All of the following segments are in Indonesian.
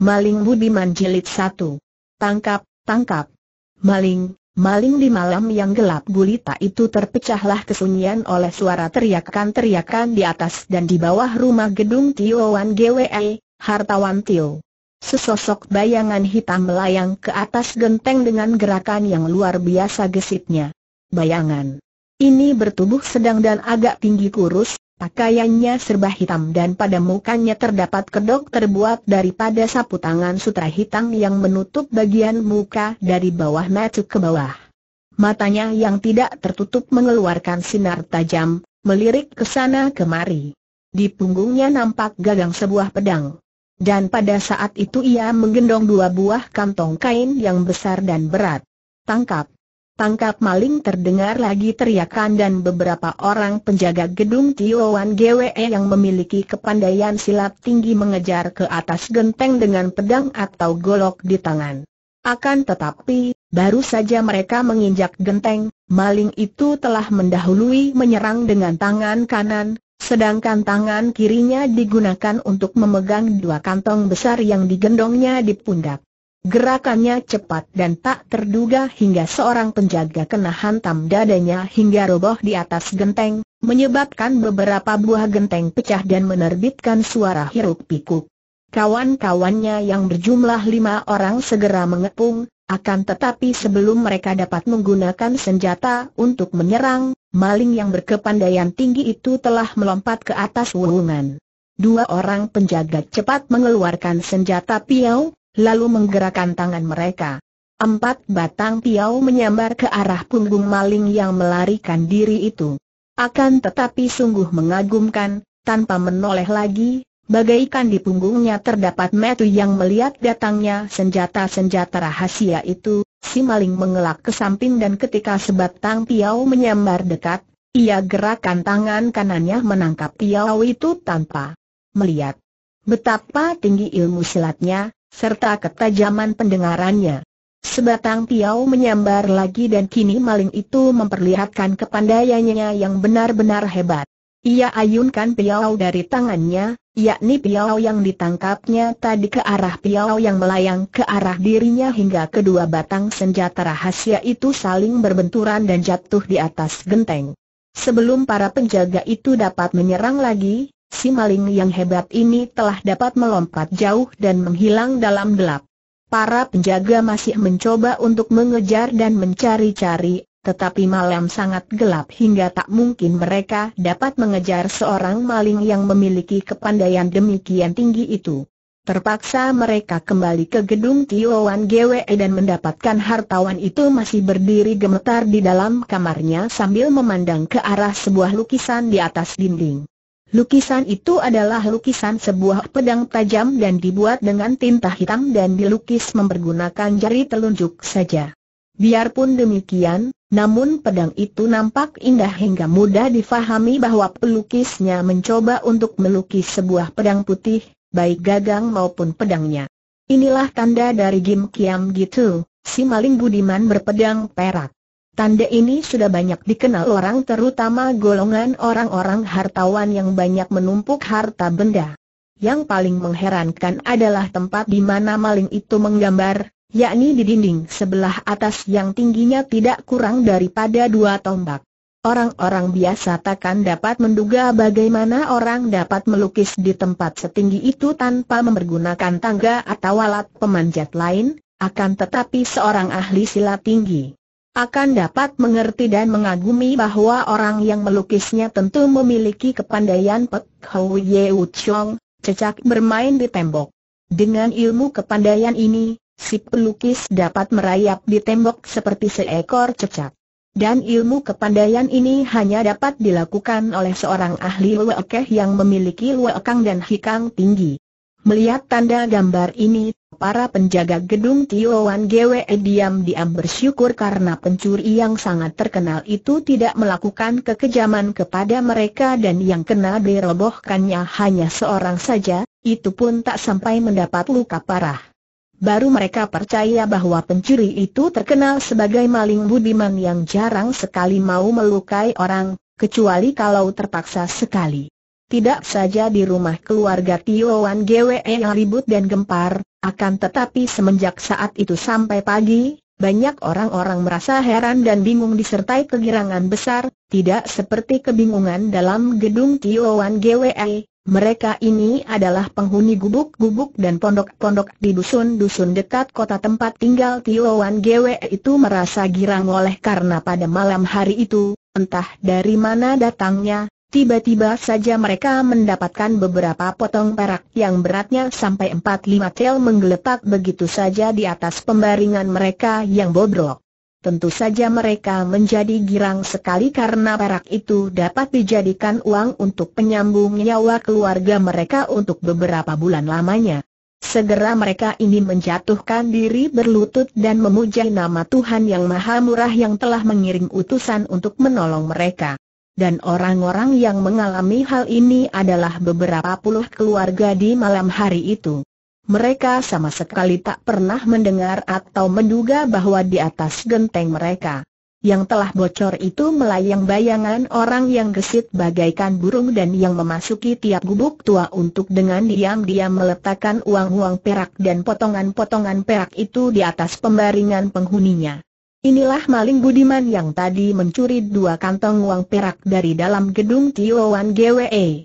Maling Budiman Jilid 1. Tangkap, tangkap. Maling, maling di malam yang gelap gulita itu terpecahlah kesunyian oleh suara teriakan-teriakan di atas dan di bawah rumah gedung Wan GWE, Hartawan Tio. Sesosok bayangan hitam melayang ke atas genteng dengan gerakan yang luar biasa gesitnya. Bayangan. Ini bertubuh sedang dan agak tinggi kurus, Pakaiannya serba hitam dan pada mukanya terdapat kedok terbuat daripada sapu tangan sutra hitam yang menutup bagian muka dari bawah mata ke bawah. Matanya yang tidak tertutup mengeluarkan sinar tajam, melirik ke sana kemari. Di punggungnya nampak gagang sebuah pedang. Dan pada saat itu ia menggendong dua buah kantong kain yang besar dan berat. Tangkap! Tangkap maling terdengar lagi teriakan dan beberapa orang penjaga gedung Tiowan GWE yang memiliki kepandaian silat tinggi mengejar ke atas genteng dengan pedang atau golok di tangan. Akan tetapi, baru saja mereka menginjak genteng, maling itu telah mendahului menyerang dengan tangan kanan, sedangkan tangan kirinya digunakan untuk memegang dua kantong besar yang digendongnya di pundak. Gerakannya cepat dan tak terduga hingga seorang penjaga kena hantam dadanya hingga roboh di atas genteng, menyebabkan beberapa buah genteng pecah dan menerbitkan suara hiruk pikuk. Kawan-kawannya yang berjumlah lima orang segera mengepung, akan tetapi sebelum mereka dapat menggunakan senjata untuk menyerang, maling yang berkepandaian tinggi itu telah melompat ke atas wuhungan. Dua orang penjaga cepat mengeluarkan senjata piau, lalu menggerakkan tangan mereka. Empat batang piau menyambar ke arah punggung maling yang melarikan diri itu. Akan tetapi sungguh mengagumkan, tanpa menoleh lagi, bagaikan di punggungnya terdapat metu yang melihat datangnya senjata-senjata rahasia itu, si maling mengelak ke samping dan ketika sebatang piau menyambar dekat, ia gerakkan tangan kanannya menangkap piau itu tanpa melihat. Betapa tinggi ilmu silatnya, serta ketajaman pendengarannya. Sebatang piau menyambar lagi dan kini maling itu memperlihatkan kepandaiannya yang benar-benar hebat. Ia ayunkan piau dari tangannya, yakni piau yang ditangkapnya tadi ke arah piau yang melayang ke arah dirinya hingga kedua batang senjata rahasia itu saling berbenturan dan jatuh di atas genteng. Sebelum para penjaga itu dapat menyerang lagi, si maling yang hebat ini telah dapat melompat jauh dan menghilang dalam gelap. Para penjaga masih mencoba untuk mengejar dan mencari-cari, tetapi malam sangat gelap hingga tak mungkin mereka dapat mengejar seorang maling yang memiliki kepandaian demikian tinggi itu. Terpaksa mereka kembali ke gedung Tiowan GWE dan mendapatkan hartawan itu masih berdiri gemetar di dalam kamarnya sambil memandang ke arah sebuah lukisan di atas dinding. Lukisan itu adalah lukisan sebuah pedang tajam dan dibuat dengan tinta hitam dan dilukis mempergunakan jari telunjuk saja. Biarpun demikian, namun pedang itu nampak indah hingga mudah difahami bahwa pelukisnya mencoba untuk melukis sebuah pedang putih, baik gagang maupun pedangnya. Inilah tanda dari Jim Kiam gitu, si maling budiman berpedang perak. Tanda ini sudah banyak dikenal orang terutama golongan orang-orang hartawan yang banyak menumpuk harta benda. Yang paling mengherankan adalah tempat di mana maling itu menggambar, yakni di dinding sebelah atas yang tingginya tidak kurang daripada dua tombak. Orang-orang biasa takkan dapat menduga bagaimana orang dapat melukis di tempat setinggi itu tanpa memergunakan tangga atau alat pemanjat lain, akan tetapi seorang ahli silat tinggi akan dapat mengerti dan mengagumi bahwa orang yang melukisnya tentu memiliki kepandaian Pek Hou Ye Chong, cecak bermain di tembok. Dengan ilmu kepandaian ini, si pelukis dapat merayap di tembok seperti seekor cecak. Dan ilmu kepandaian ini hanya dapat dilakukan oleh seorang ahli luekeh yang memiliki luekang dan hikang tinggi. Melihat tanda gambar ini, Para penjaga gedung Tio Wan Gwe eh diam-diam bersyukur karena pencuri yang sangat terkenal itu tidak melakukan kekejaman kepada mereka dan yang kena dirobohkannya hanya seorang saja, itu pun tak sampai mendapat luka parah. Baru mereka percaya bahwa pencuri itu terkenal sebagai maling budiman yang jarang sekali mau melukai orang, kecuali kalau terpaksa sekali. Tidak saja di rumah keluarga Tio Wan Gwe ribut dan gempar, akan tetapi semenjak saat itu sampai pagi, banyak orang-orang merasa heran dan bingung disertai kegirangan besar, tidak seperti kebingungan dalam gedung Tio Wan Gwe. Mereka ini adalah penghuni gubuk-gubuk dan pondok-pondok di dusun-dusun dekat kota tempat tinggal Tio Wan Gwe itu merasa girang oleh karena pada malam hari itu, entah dari mana datangnya, Tiba-tiba saja mereka mendapatkan beberapa potong perak yang beratnya sampai 4-5 tel menggeletak begitu saja di atas pembaringan mereka yang bobrok. Tentu saja mereka menjadi girang sekali karena perak itu dapat dijadikan uang untuk penyambung nyawa keluarga mereka untuk beberapa bulan lamanya. Segera mereka ini menjatuhkan diri berlutut dan memuja nama Tuhan yang Maha Murah yang telah mengirim utusan untuk menolong mereka dan orang-orang yang mengalami hal ini adalah beberapa puluh keluarga di malam hari itu. Mereka sama sekali tak pernah mendengar atau menduga bahwa di atas genteng mereka yang telah bocor itu melayang bayangan orang yang gesit bagaikan burung dan yang memasuki tiap gubuk tua untuk dengan diam-diam meletakkan uang-uang perak dan potongan-potongan perak itu di atas pembaringan penghuninya. Inilah maling budiman yang tadi mencuri dua kantong uang perak dari dalam gedung Tiowan GWE.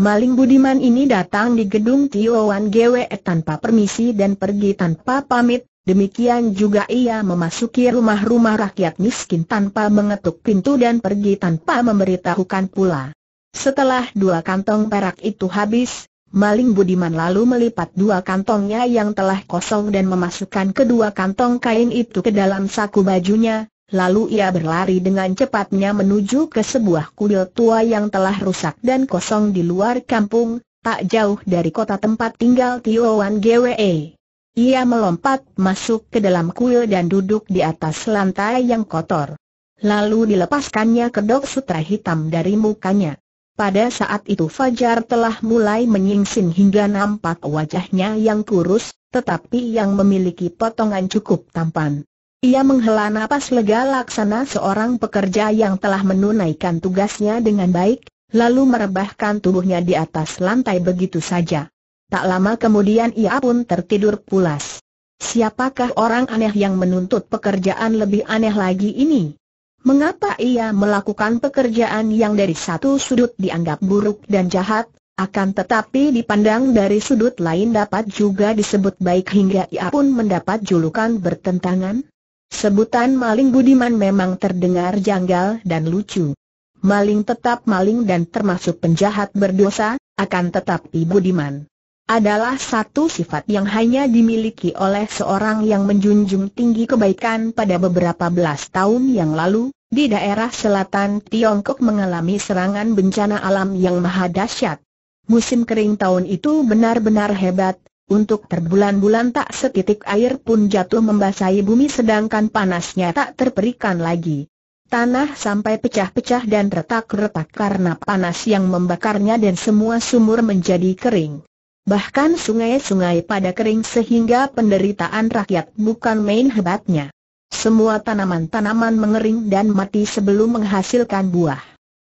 Maling budiman ini datang di gedung Tiowan GWE tanpa permisi dan pergi tanpa pamit, demikian juga ia memasuki rumah-rumah rakyat miskin tanpa mengetuk pintu dan pergi tanpa memberitahukan pula. Setelah dua kantong perak itu habis, Maling Budiman lalu melipat dua kantongnya yang telah kosong dan memasukkan kedua kantong kain itu ke dalam saku bajunya, lalu ia berlari dengan cepatnya menuju ke sebuah kuil tua yang telah rusak dan kosong di luar kampung, tak jauh dari kota tempat tinggal Tioan Gwe. Ia melompat masuk ke dalam kuil dan duduk di atas lantai yang kotor. Lalu dilepaskannya kedok sutra hitam dari mukanya. Pada saat itu Fajar telah mulai menyingsing hingga nampak wajahnya yang kurus, tetapi yang memiliki potongan cukup tampan. Ia menghela napas lega laksana seorang pekerja yang telah menunaikan tugasnya dengan baik, lalu merebahkan tubuhnya di atas lantai begitu saja. Tak lama kemudian ia pun tertidur pulas. Siapakah orang aneh yang menuntut pekerjaan lebih aneh lagi ini? Mengapa ia melakukan pekerjaan yang dari satu sudut dianggap buruk dan jahat, akan tetapi dipandang dari sudut lain dapat juga disebut baik hingga ia pun mendapat julukan bertentangan? Sebutan maling budiman memang terdengar janggal dan lucu. Maling tetap maling dan termasuk penjahat berdosa, akan tetapi budiman adalah satu sifat yang hanya dimiliki oleh seorang yang menjunjung tinggi kebaikan pada beberapa belas tahun yang lalu, di daerah selatan Tiongkok mengalami serangan bencana alam yang maha dahsyat. Musim kering tahun itu benar-benar hebat, untuk terbulan-bulan tak setitik air pun jatuh membasahi bumi sedangkan panasnya tak terperikan lagi. Tanah sampai pecah-pecah dan retak-retak karena panas yang membakarnya dan semua sumur menjadi kering. Bahkan sungai-sungai pada kering sehingga penderitaan rakyat bukan main hebatnya. Semua tanaman-tanaman mengering dan mati sebelum menghasilkan buah.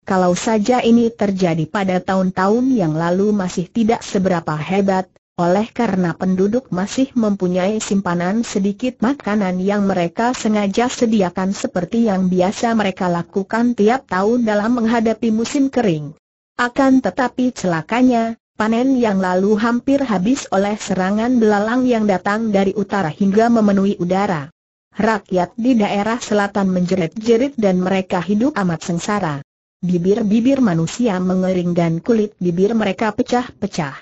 Kalau saja ini terjadi pada tahun-tahun yang lalu masih tidak seberapa hebat, oleh karena penduduk masih mempunyai simpanan sedikit makanan yang mereka sengaja sediakan seperti yang biasa mereka lakukan tiap tahun dalam menghadapi musim kering. Akan tetapi celakanya, Panen yang lalu hampir habis oleh serangan belalang yang datang dari utara hingga memenuhi udara. Rakyat di daerah selatan menjerit-jerit dan mereka hidup amat sengsara. Bibir-bibir manusia mengering dan kulit bibir mereka pecah-pecah.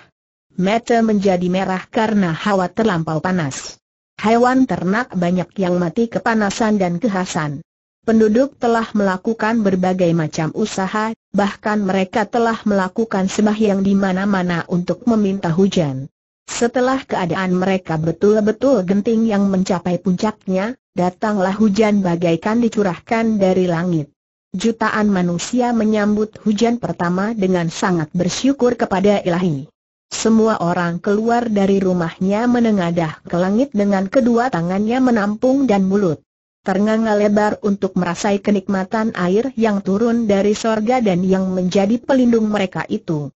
Mata menjadi merah karena hawa terlampau panas. Hewan ternak banyak yang mati kepanasan dan kehasan penduduk telah melakukan berbagai macam usaha, bahkan mereka telah melakukan sembahyang di mana-mana untuk meminta hujan. Setelah keadaan mereka betul-betul genting yang mencapai puncaknya, datanglah hujan bagaikan dicurahkan dari langit. Jutaan manusia menyambut hujan pertama dengan sangat bersyukur kepada ilahi. Semua orang keluar dari rumahnya menengadah ke langit dengan kedua tangannya menampung dan mulut ternganga lebar untuk merasai kenikmatan air yang turun dari sorga dan yang menjadi pelindung mereka itu.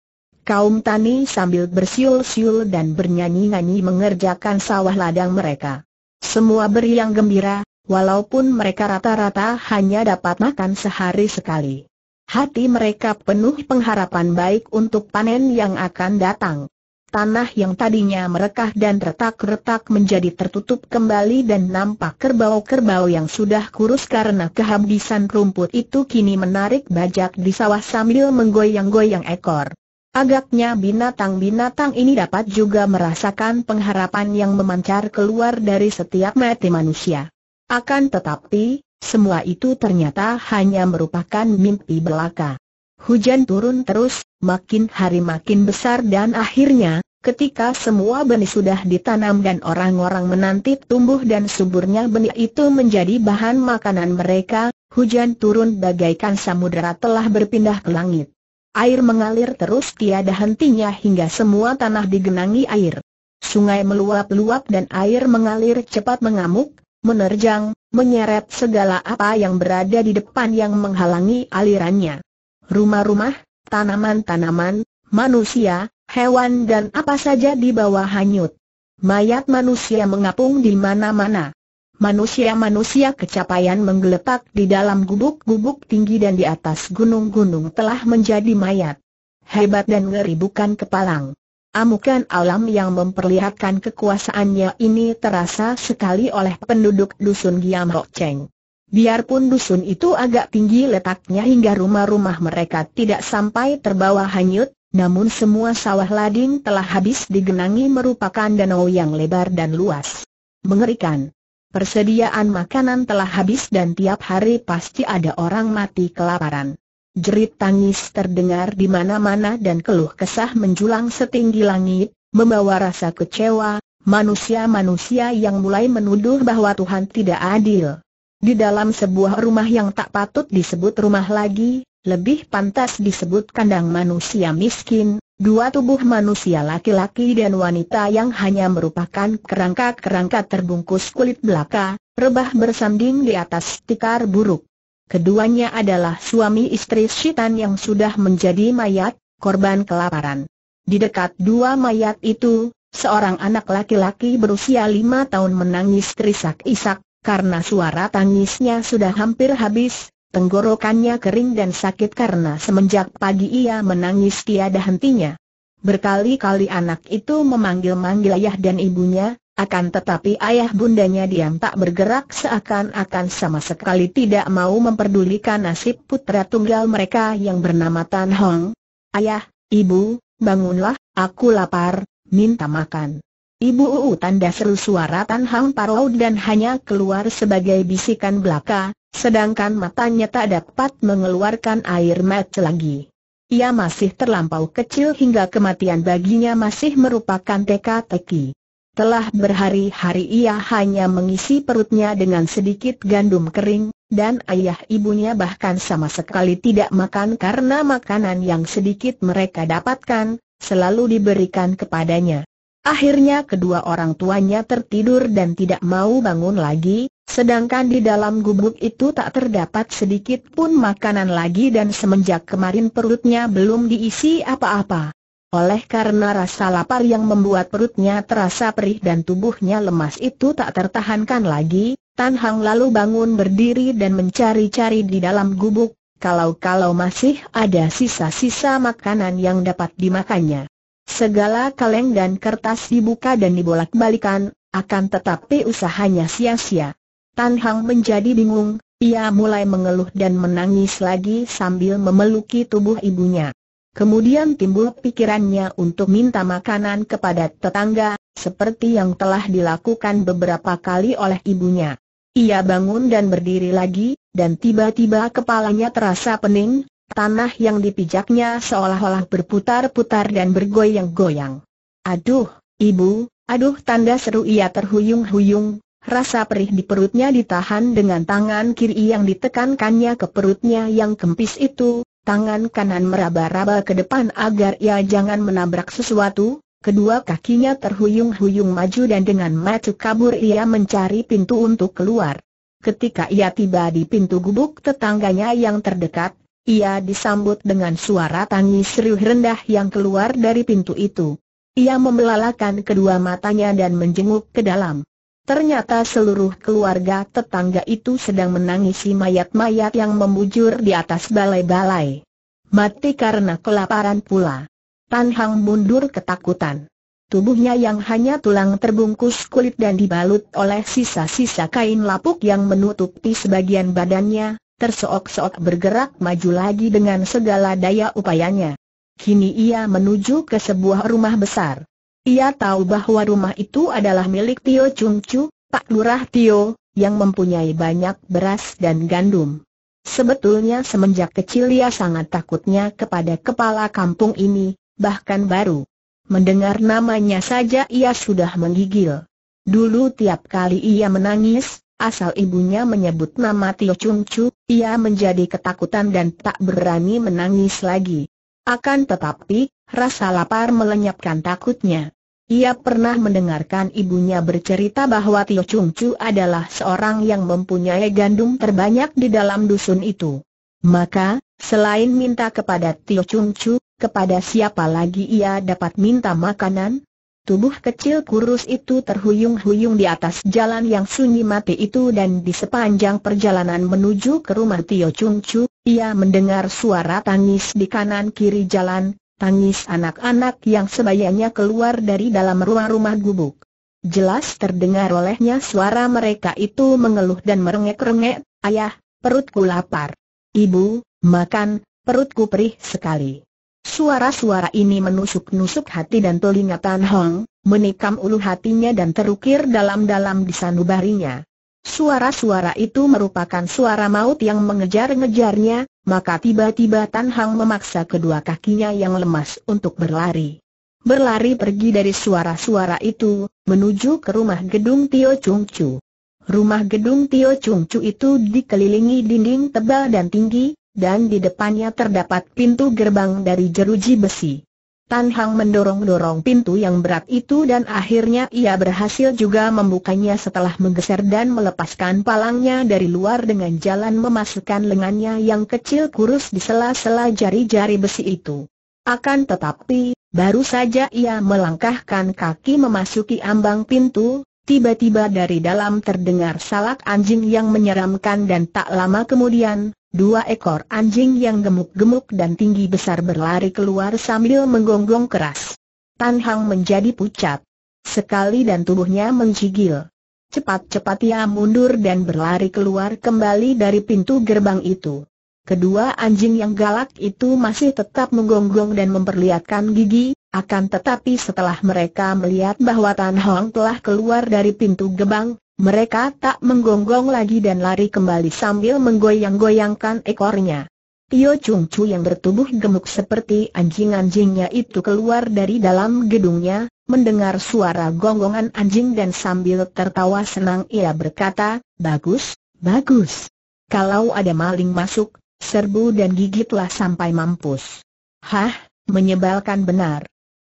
Kaum tani sambil bersiul-siul dan bernyanyi-nyanyi mengerjakan sawah ladang mereka. Semua beri yang gembira, walaupun mereka rata-rata hanya dapat makan sehari sekali. Hati mereka penuh pengharapan baik untuk panen yang akan datang tanah yang tadinya merekah dan retak-retak menjadi tertutup kembali dan nampak kerbau-kerbau yang sudah kurus karena kehabisan rumput itu kini menarik bajak di sawah sambil menggoyang-goyang ekor. Agaknya binatang-binatang ini dapat juga merasakan pengharapan yang memancar keluar dari setiap mati manusia. Akan tetapi, semua itu ternyata hanya merupakan mimpi belaka. Hujan turun terus, makin hari makin besar dan akhirnya, ketika semua benih sudah ditanam dan orang-orang menanti tumbuh dan suburnya benih itu menjadi bahan makanan mereka, hujan turun bagaikan samudera telah berpindah ke langit. Air mengalir terus tiada hentinya hingga semua tanah digenangi air. Sungai meluap-luap dan air mengalir cepat mengamuk, menerjang, menyeret segala apa yang berada di depan yang menghalangi alirannya. Rumah-rumah, tanaman-tanaman, manusia, hewan dan apa saja di bawah hanyut. Mayat manusia mengapung di mana-mana. Manusia-manusia kecapaian menggeletak di dalam gubuk-gubuk tinggi dan di atas gunung-gunung telah menjadi mayat. Hebat dan ngeri bukan kepalang. Amukan alam yang memperlihatkan kekuasaannya ini terasa sekali oleh penduduk dusun Giam Hok Cheng. Biarpun dusun itu agak tinggi letaknya hingga rumah-rumah mereka tidak sampai terbawa hanyut, namun semua sawah lading telah habis digenangi merupakan danau yang lebar dan luas. Mengerikan. Persediaan makanan telah habis dan tiap hari pasti ada orang mati kelaparan. Jerit tangis terdengar di mana-mana dan keluh kesah menjulang setinggi langit, membawa rasa kecewa, manusia-manusia yang mulai menuduh bahwa Tuhan tidak adil. Di dalam sebuah rumah yang tak patut disebut rumah lagi, lebih pantas disebut kandang manusia miskin, dua tubuh manusia laki-laki dan wanita yang hanya merupakan kerangka-kerangka terbungkus kulit belaka, rebah bersanding di atas tikar buruk. Keduanya adalah suami istri syaitan yang sudah menjadi mayat, korban kelaparan. Di dekat dua mayat itu, seorang anak laki-laki berusia lima tahun menangis terisak-isak, karena suara tangisnya sudah hampir habis, tenggorokannya kering dan sakit karena semenjak pagi ia menangis tiada hentinya. Berkali-kali anak itu memanggil-manggil ayah dan ibunya, akan tetapi ayah bundanya diam tak bergerak seakan-akan sama sekali tidak mau memperdulikan nasib putra tunggal mereka yang bernama Tan Hong. Ayah, ibu, bangunlah, aku lapar, minta makan. Ibu Uu tanda seru suara Tan Hang Parau dan hanya keluar sebagai bisikan belaka, sedangkan matanya tak dapat mengeluarkan air mata lagi. Ia masih terlampau kecil hingga kematian baginya masih merupakan teka-teki. Telah berhari-hari ia hanya mengisi perutnya dengan sedikit gandum kering, dan ayah ibunya bahkan sama sekali tidak makan karena makanan yang sedikit mereka dapatkan, selalu diberikan kepadanya. Akhirnya kedua orang tuanya tertidur dan tidak mau bangun lagi, sedangkan di dalam gubuk itu tak terdapat sedikit pun makanan lagi dan semenjak kemarin perutnya belum diisi apa-apa. Oleh karena rasa lapar yang membuat perutnya terasa perih dan tubuhnya lemas itu tak tertahankan lagi, Tan Hang lalu bangun berdiri dan mencari-cari di dalam gubuk, kalau-kalau masih ada sisa-sisa makanan yang dapat dimakannya. Segala kaleng dan kertas dibuka dan dibolak-balikan, akan tetapi usahanya sia-sia. Tan Hang menjadi bingung, ia mulai mengeluh dan menangis lagi sambil memeluki tubuh ibunya. Kemudian timbul pikirannya untuk minta makanan kepada tetangga, seperti yang telah dilakukan beberapa kali oleh ibunya. Ia bangun dan berdiri lagi, dan tiba-tiba kepalanya terasa pening, Tanah yang dipijaknya seolah-olah berputar-putar dan bergoyang-goyang. Aduh, ibu, aduh tanda seru ia terhuyung-huyung, rasa perih di perutnya ditahan dengan tangan kiri yang ditekankannya ke perutnya yang kempis itu, tangan kanan meraba-raba ke depan agar ia jangan menabrak sesuatu, kedua kakinya terhuyung-huyung maju dan dengan macu kabur ia mencari pintu untuk keluar. Ketika ia tiba di pintu gubuk tetangganya yang terdekat, ia disambut dengan suara tangis riuh rendah yang keluar dari pintu itu. Ia membelalakan kedua matanya dan menjenguk ke dalam. Ternyata seluruh keluarga tetangga itu sedang menangisi mayat-mayat yang membujur di atas balai-balai. Mati karena kelaparan pula. Tan Hang mundur ketakutan. Tubuhnya yang hanya tulang terbungkus kulit dan dibalut oleh sisa-sisa kain lapuk yang menutupi sebagian badannya, terseok-seok bergerak maju lagi dengan segala daya upayanya. Kini ia menuju ke sebuah rumah besar. Ia tahu bahwa rumah itu adalah milik Tio Chung Chu, Pak Lurah Tio, yang mempunyai banyak beras dan gandum. Sebetulnya semenjak kecil ia sangat takutnya kepada kepala kampung ini, bahkan baru mendengar namanya saja ia sudah menggigil. Dulu tiap kali ia menangis, Asal ibunya menyebut nama Tio Chung Chu, ia menjadi ketakutan dan tak berani menangis lagi. Akan tetapi, rasa lapar melenyapkan takutnya. Ia pernah mendengarkan ibunya bercerita bahwa Tio Chung Chu adalah seorang yang mempunyai gandum terbanyak di dalam dusun itu. Maka, selain minta kepada Tio Chung Chu, kepada siapa lagi ia dapat minta makanan? Tubuh kecil kurus itu terhuyung-huyung di atas jalan yang sunyi mati itu dan di sepanjang perjalanan menuju ke rumah Tio Chung Chu, ia mendengar suara tangis di kanan kiri jalan, tangis anak-anak yang sebayanya keluar dari dalam ruang rumah gubuk. Jelas terdengar olehnya suara mereka itu mengeluh dan merengek-rengek, ayah, perutku lapar. Ibu, makan, perutku perih sekali. Suara-suara ini menusuk-nusuk hati dan telinga Tan Hong, menikam ulu hatinya dan terukir dalam-dalam di sanubarinya. Suara-suara itu merupakan suara maut yang mengejar-ngejarnya, maka tiba-tiba Tan Hang memaksa kedua kakinya yang lemas untuk berlari. Berlari pergi dari suara-suara itu, menuju ke rumah gedung Tio Chung Chu. Rumah gedung Tio Chung Chu itu dikelilingi dinding tebal dan tinggi, dan di depannya terdapat pintu gerbang dari jeruji besi. Tan Hang mendorong-dorong pintu yang berat itu dan akhirnya ia berhasil juga membukanya setelah menggeser dan melepaskan palangnya dari luar dengan jalan memasukkan lengannya yang kecil kurus di sela-sela jari-jari besi itu. Akan tetapi, baru saja ia melangkahkan kaki memasuki ambang pintu, tiba-tiba dari dalam terdengar salak anjing yang menyeramkan dan tak lama kemudian, Dua ekor anjing yang gemuk-gemuk dan tinggi besar berlari keluar sambil menggonggong keras. Tan Hang menjadi pucat. Sekali dan tubuhnya mencigil. Cepat-cepat ia mundur dan berlari keluar kembali dari pintu gerbang itu. Kedua anjing yang galak itu masih tetap menggonggong dan memperlihatkan gigi, akan tetapi setelah mereka melihat bahwa Tan Hong telah keluar dari pintu gerbang. Mereka tak menggonggong lagi dan lari kembali sambil menggoyang-goyangkan ekornya. Tio Chung Chu yang bertubuh gemuk seperti anjing-anjingnya itu keluar dari dalam gedungnya, mendengar suara gonggongan anjing dan sambil tertawa senang ia berkata, Bagus, bagus. Kalau ada maling masuk, serbu dan gigitlah sampai mampus. Hah, menyebalkan benar.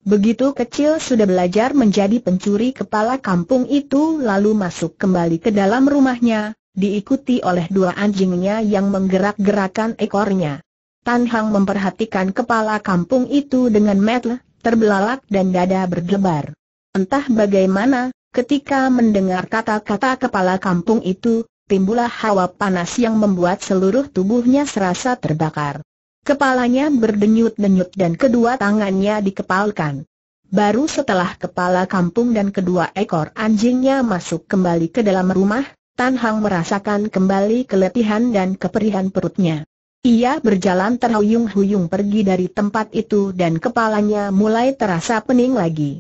Begitu kecil sudah belajar menjadi pencuri kepala kampung itu lalu masuk kembali ke dalam rumahnya, diikuti oleh dua anjingnya yang menggerak-gerakan ekornya. Tan Hang memperhatikan kepala kampung itu dengan metel, terbelalak dan dada berdebar. Entah bagaimana, ketika mendengar kata-kata kepala kampung itu, timbullah hawa panas yang membuat seluruh tubuhnya serasa terbakar. Kepalanya berdenyut-denyut dan kedua tangannya dikepalkan. Baru setelah kepala kampung dan kedua ekor anjingnya masuk kembali ke dalam rumah, Tan Hang merasakan kembali keletihan dan keperihan perutnya. Ia berjalan terhuyung-huyung pergi dari tempat itu dan kepalanya mulai terasa pening lagi.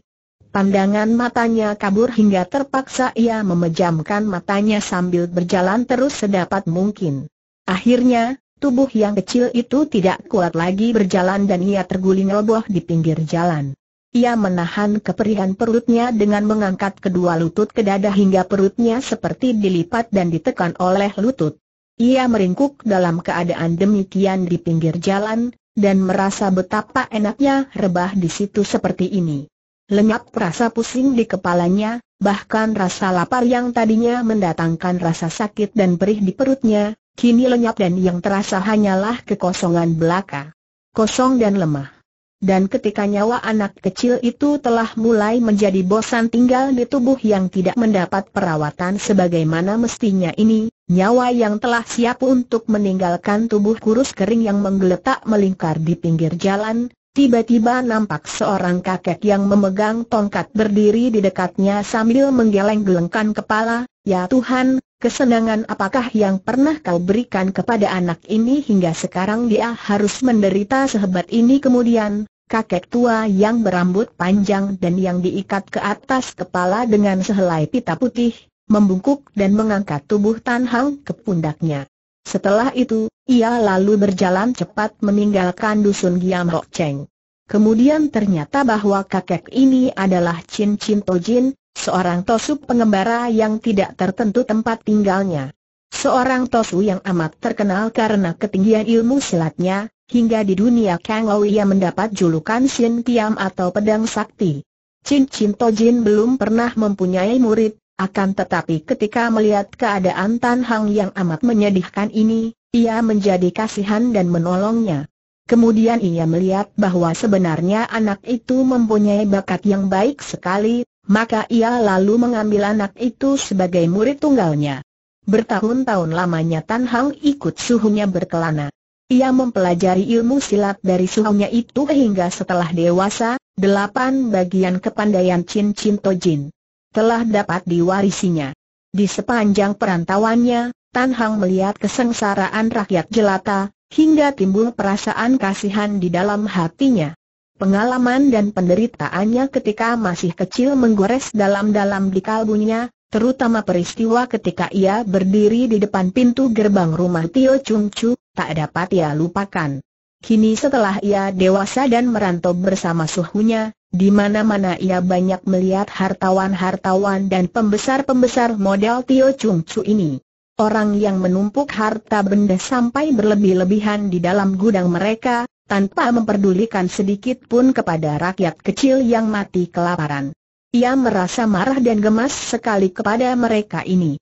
Pandangan matanya kabur hingga terpaksa ia memejamkan matanya sambil berjalan terus sedapat mungkin. Akhirnya, Tubuh yang kecil itu tidak kuat lagi berjalan dan ia terguling roboh di pinggir jalan. Ia menahan keperihan perutnya dengan mengangkat kedua lutut ke dada hingga perutnya seperti dilipat dan ditekan oleh lutut. Ia meringkuk dalam keadaan demikian di pinggir jalan, dan merasa betapa enaknya rebah di situ seperti ini. Lenyap rasa pusing di kepalanya, bahkan rasa lapar yang tadinya mendatangkan rasa sakit dan perih di perutnya, kini lenyap dan yang terasa hanyalah kekosongan belaka. Kosong dan lemah. Dan ketika nyawa anak kecil itu telah mulai menjadi bosan tinggal di tubuh yang tidak mendapat perawatan sebagaimana mestinya ini, nyawa yang telah siap untuk meninggalkan tubuh kurus kering yang menggeletak melingkar di pinggir jalan, tiba-tiba nampak seorang kakek yang memegang tongkat berdiri di dekatnya sambil menggeleng-gelengkan kepala, Ya Tuhan, Kesenangan apakah yang pernah kau berikan kepada anak ini hingga sekarang dia harus menderita sehebat ini kemudian, kakek tua yang berambut panjang dan yang diikat ke atas kepala dengan sehelai pita putih, membungkuk dan mengangkat tubuh Tan Hang ke pundaknya. Setelah itu, ia lalu berjalan cepat meninggalkan dusun Giam Hok Cheng. Kemudian ternyata bahwa kakek ini adalah Chin Chin Tojin, Seorang Tosu pengembara yang tidak tertentu tempat tinggalnya. Seorang Tosu yang amat terkenal karena ketinggian ilmu silatnya, hingga di dunia Kang Lo ia mendapat julukan Shin Kiam atau Pedang Sakti. Cincin Tojin belum pernah mempunyai murid, akan tetapi ketika melihat keadaan Tan Hang yang amat menyedihkan ini, ia menjadi kasihan dan menolongnya. Kemudian ia melihat bahwa sebenarnya anak itu mempunyai bakat yang baik sekali, maka ia lalu mengambil anak itu sebagai murid tunggalnya. Bertahun-tahun lamanya Tan Hang ikut suhunya berkelana. Ia mempelajari ilmu silat dari suhunya itu hingga setelah dewasa, delapan bagian kepandaian Chin Chin Tojin telah dapat diwarisinya. Di sepanjang perantauannya, Tan Hang melihat kesengsaraan rakyat jelata, hingga timbul perasaan kasihan di dalam hatinya. Pengalaman dan penderitaannya ketika masih kecil menggores dalam-dalam di kalbunya, terutama peristiwa ketika ia berdiri di depan pintu gerbang rumah Tio Chung Chu, tak dapat ia lupakan. Kini setelah ia dewasa dan merantau bersama suhunya, di mana-mana ia banyak melihat hartawan-hartawan dan pembesar-pembesar model Tio Chung Chu ini. Orang yang menumpuk harta benda sampai berlebih-lebihan di dalam gudang mereka, tanpa memperdulikan sedikit pun kepada rakyat kecil yang mati kelaparan. Ia merasa marah dan gemas sekali kepada mereka ini.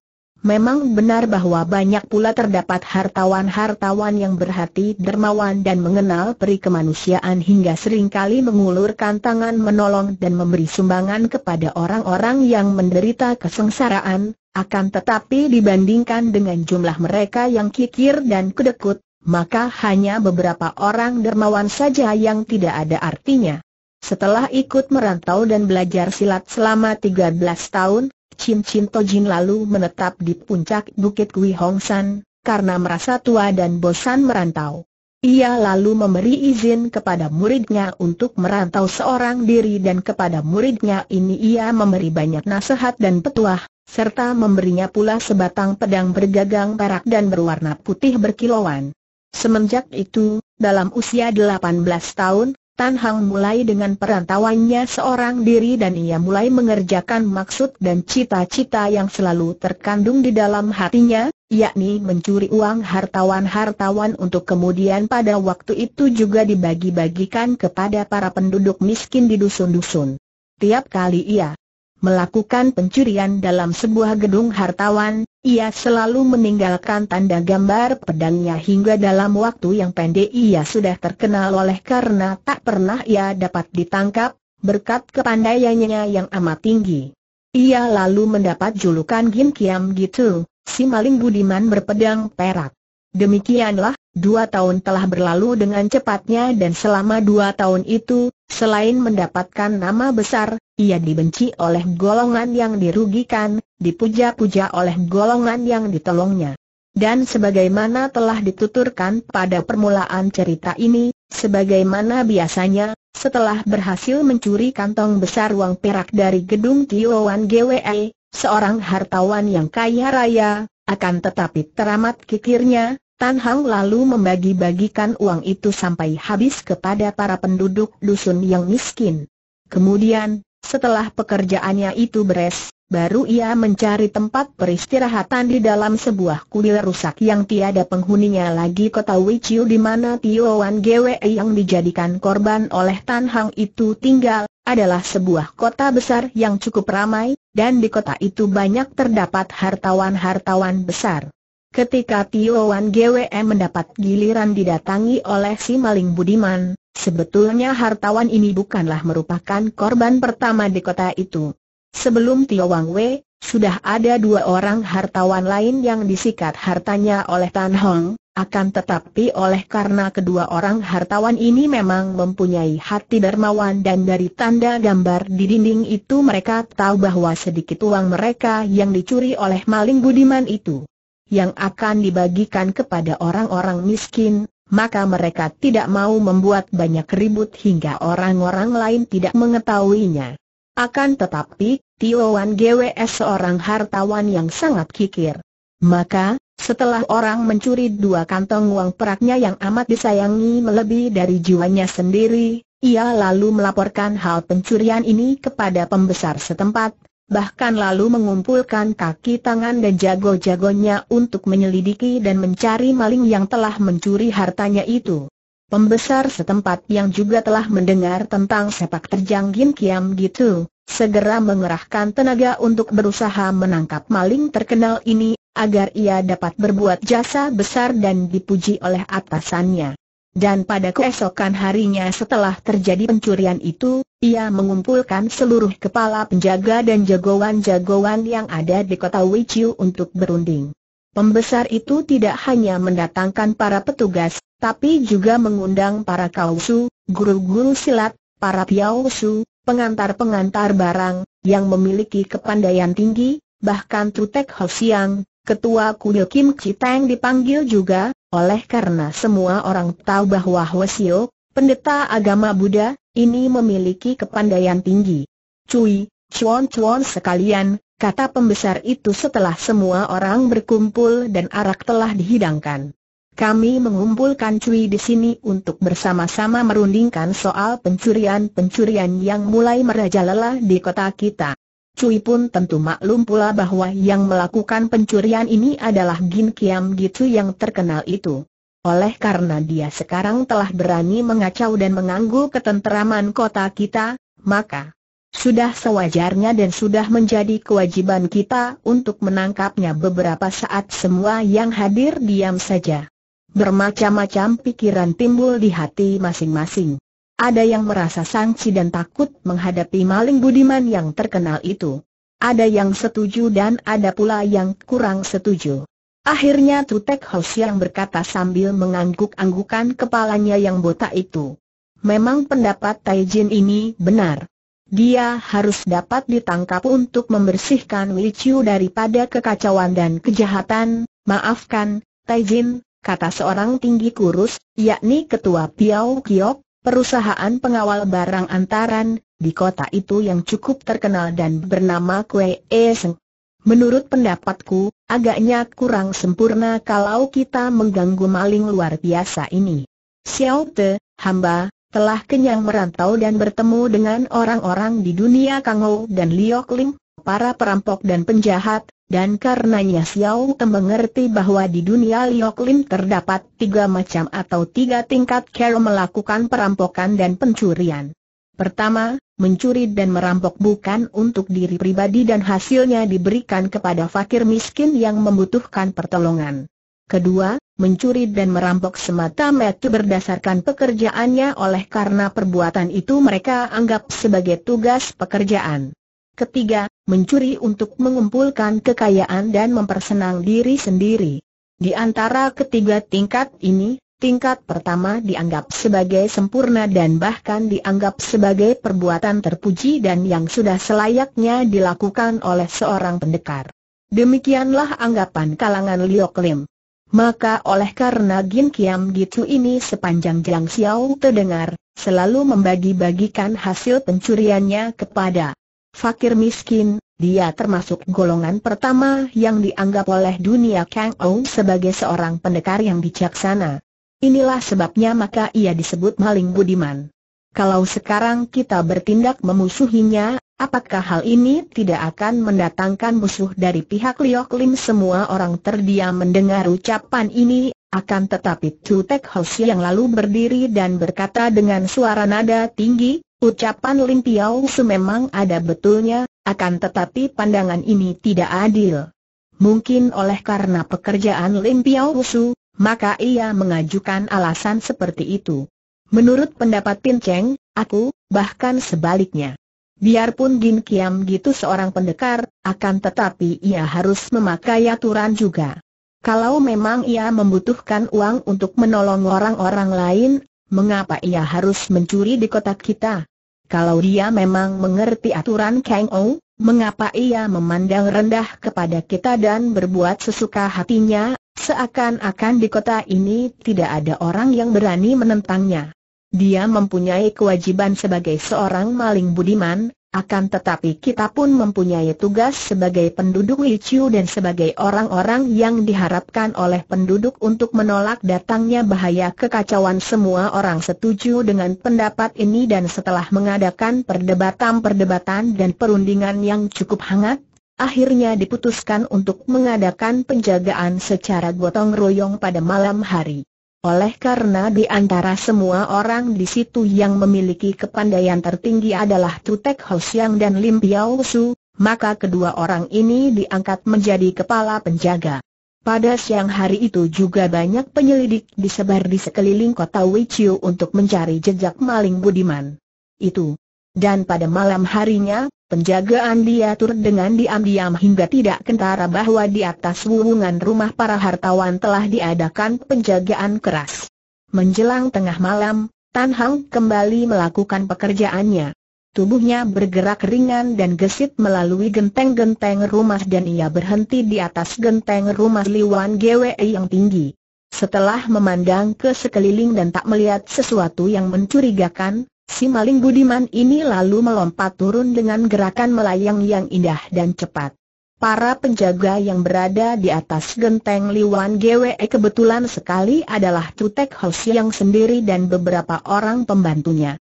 Memang benar bahwa banyak pula terdapat hartawan-hartawan yang berhati dermawan dan mengenal peri kemanusiaan hingga seringkali mengulurkan tangan menolong dan memberi sumbangan kepada orang-orang yang menderita kesengsaraan, akan tetapi dibandingkan dengan jumlah mereka yang kikir dan kedekut, maka hanya beberapa orang dermawan saja yang tidak ada artinya. Setelah ikut merantau dan belajar silat selama 13 tahun, Chin Chin Tojin lalu menetap di puncak Bukit Kui Hong San, karena merasa tua dan bosan merantau. Ia lalu memberi izin kepada muridnya untuk merantau seorang diri dan kepada muridnya ini ia memberi banyak nasihat dan petuah, serta memberinya pula sebatang pedang bergagang perak dan berwarna putih berkilauan. Semenjak itu, dalam usia 18 tahun, Tan Hang mulai dengan perantauannya seorang diri dan ia mulai mengerjakan maksud dan cita-cita yang selalu terkandung di dalam hatinya, yakni mencuri uang hartawan-hartawan untuk kemudian pada waktu itu juga dibagi-bagikan kepada para penduduk miskin di dusun-dusun. Tiap kali ia melakukan pencurian dalam sebuah gedung hartawan, ia selalu meninggalkan tanda gambar pedangnya hingga dalam waktu yang pendek ia sudah terkenal oleh karena tak pernah ia dapat ditangkap, berkat kepandaiannya yang amat tinggi. Ia lalu mendapat julukan Gin Kiam gitu, si maling budiman berpedang perak. Demikianlah, dua tahun telah berlalu dengan cepatnya dan selama dua tahun itu, Selain mendapatkan nama besar, ia dibenci oleh golongan yang dirugikan, dipuja-puja oleh golongan yang ditolongnya. Dan sebagaimana telah dituturkan pada permulaan cerita ini, sebagaimana biasanya, setelah berhasil mencuri kantong besar uang perak dari gedung Tiowan GWE, seorang hartawan yang kaya raya, akan tetapi teramat kikirnya, Tan Hang lalu membagi-bagikan uang itu sampai habis kepada para penduduk dusun yang miskin. Kemudian, setelah pekerjaannya itu beres, baru ia mencari tempat peristirahatan di dalam sebuah kuil rusak yang tiada penghuninya lagi kota Wichiu di mana Tio Wan Gwe yang dijadikan korban oleh Tan Hang itu tinggal, adalah sebuah kota besar yang cukup ramai, dan di kota itu banyak terdapat hartawan-hartawan besar. Ketika Tio Wan GWM mendapat giliran didatangi oleh si maling budiman, sebetulnya hartawan ini bukanlah merupakan korban pertama di kota itu. Sebelum Tio Wang Wei, sudah ada dua orang hartawan lain yang disikat hartanya oleh Tan Hong, akan tetapi oleh karena kedua orang hartawan ini memang mempunyai hati dermawan dan dari tanda gambar di dinding itu mereka tahu bahwa sedikit uang mereka yang dicuri oleh maling budiman itu yang akan dibagikan kepada orang-orang miskin, maka mereka tidak mau membuat banyak ribut hingga orang-orang lain tidak mengetahuinya. Akan tetapi, Tio Wan GWS seorang hartawan yang sangat kikir. Maka, setelah orang mencuri dua kantong uang peraknya yang amat disayangi melebihi dari jiwanya sendiri, ia lalu melaporkan hal pencurian ini kepada pembesar setempat, bahkan lalu mengumpulkan kaki tangan dan jago-jagonya untuk menyelidiki dan mencari maling yang telah mencuri hartanya itu. Pembesar setempat yang juga telah mendengar tentang sepak terjang Gin Kiam gitu, segera mengerahkan tenaga untuk berusaha menangkap maling terkenal ini, agar ia dapat berbuat jasa besar dan dipuji oleh atasannya. Dan pada keesokan harinya setelah terjadi pencurian itu, ia mengumpulkan seluruh kepala penjaga dan jagoan-jagoan yang ada di kota Wichu untuk berunding. Pembesar itu tidak hanya mendatangkan para petugas, tapi juga mengundang para kausu, guru-guru silat, para piausu, pengantar-pengantar barang, yang memiliki kepandaian tinggi, bahkan Trutek Hosiang, Ketua kuil Kim Citeng dipanggil juga, oleh karena semua orang tahu bahwa Hwasio, pendeta agama Buddha, ini memiliki kepandaian tinggi. Cui, cuan-cuan sekalian, kata pembesar itu setelah semua orang berkumpul dan arak telah dihidangkan. Kami mengumpulkan Cui di sini untuk bersama-sama merundingkan soal pencurian-pencurian yang mulai merajalela di kota kita. Cui pun tentu maklum pula bahwa yang melakukan pencurian ini adalah Gin Kiam Gitu yang terkenal itu. Oleh karena dia sekarang telah berani mengacau dan mengganggu ketenteraman kota kita, maka sudah sewajarnya dan sudah menjadi kewajiban kita untuk menangkapnya beberapa saat semua yang hadir diam saja. Bermacam-macam pikiran timbul di hati masing-masing. Ada yang merasa sangsi dan takut menghadapi maling budiman yang terkenal itu. Ada yang setuju dan ada pula yang kurang setuju. Akhirnya Tutek Hos yang berkata sambil mengangguk-anggukan kepalanya yang botak itu. Memang pendapat Taijin ini benar. Dia harus dapat ditangkap untuk membersihkan Wiciu daripada kekacauan dan kejahatan. Maafkan, Taijin, kata seorang tinggi kurus, yakni ketua Piao Kiok, perusahaan pengawal barang antaran, di kota itu yang cukup terkenal dan bernama Kue Seng. Menurut pendapatku, agaknya kurang sempurna kalau kita mengganggu maling luar biasa ini. Xiao Te, hamba, telah kenyang merantau dan bertemu dengan orang-orang di dunia Kang dan Liok Ling, para perampok dan penjahat, dan karenanya Xiao Te mengerti bahwa di dunia Liok Lim terdapat tiga macam atau tiga tingkat cara melakukan perampokan dan pencurian. Pertama, mencuri dan merampok bukan untuk diri pribadi dan hasilnya diberikan kepada fakir miskin yang membutuhkan pertolongan. Kedua, mencuri dan merampok semata-mata berdasarkan pekerjaannya oleh karena perbuatan itu mereka anggap sebagai tugas pekerjaan. Ketiga, mencuri untuk mengumpulkan kekayaan dan mempersenang diri sendiri. Di antara ketiga tingkat ini, tingkat pertama dianggap sebagai sempurna dan bahkan dianggap sebagai perbuatan terpuji dan yang sudah selayaknya dilakukan oleh seorang pendekar. Demikianlah anggapan kalangan Liok Lim. Maka oleh karena Gin Kiam Gitu ini sepanjang Jiang Xiao terdengar, selalu membagi-bagikan hasil pencuriannya kepada fakir miskin, dia termasuk golongan pertama yang dianggap oleh dunia Kang Ou sebagai seorang pendekar yang bijaksana. Inilah sebabnya maka ia disebut maling budiman. Kalau sekarang kita bertindak memusuhinya, apakah hal ini tidak akan mendatangkan musuh dari pihak Liok Lim? Semua orang terdiam mendengar ucapan ini, akan tetapi Chu Tek Hos yang lalu berdiri dan berkata dengan suara nada tinggi, Ucapan Lim Piao Su memang ada betulnya, akan tetapi pandangan ini tidak adil. Mungkin oleh karena pekerjaan Lim Piao Su, maka ia mengajukan alasan seperti itu. Menurut pendapat Pin Cheng, aku, bahkan sebaliknya. Biarpun Gin Kiam gitu seorang pendekar, akan tetapi ia harus memakai aturan juga. Kalau memang ia membutuhkan uang untuk menolong orang-orang lain, Mengapa ia harus mencuri di kota kita? Kalau dia memang mengerti aturan Kang Ou, mengapa ia memandang rendah kepada kita dan berbuat sesuka hatinya, seakan-akan di kota ini tidak ada orang yang berani menentangnya. Dia mempunyai kewajiban sebagai seorang maling budiman, akan tetapi kita pun mempunyai tugas sebagai penduduk Wichu dan sebagai orang-orang yang diharapkan oleh penduduk untuk menolak datangnya bahaya kekacauan Semua orang setuju dengan pendapat ini dan setelah mengadakan perdebatan-perdebatan dan perundingan yang cukup hangat Akhirnya diputuskan untuk mengadakan penjagaan secara gotong royong pada malam hari oleh karena di antara semua orang di situ yang memiliki kepandaian tertinggi adalah Tutek Ho dan Lim Piao Su, maka kedua orang ini diangkat menjadi kepala penjaga. Pada siang hari itu juga banyak penyelidik disebar di sekeliling kota Wichiu untuk mencari jejak maling Budiman. Itu, dan pada malam harinya, penjagaan diatur dengan diam-diam hingga tidak kentara bahwa di atas wuwungan rumah para hartawan telah diadakan penjagaan keras. Menjelang tengah malam, Tan Hang kembali melakukan pekerjaannya. Tubuhnya bergerak ringan dan gesit melalui genteng-genteng rumah dan ia berhenti di atas genteng rumah Liwan Gwe yang tinggi. Setelah memandang ke sekeliling dan tak melihat sesuatu yang mencurigakan, Si maling budiman ini lalu melompat turun dengan gerakan melayang yang indah dan cepat. Para penjaga yang berada di atas genteng Liwan GWE kebetulan sekali adalah Tutek Hos yang sendiri dan beberapa orang pembantunya.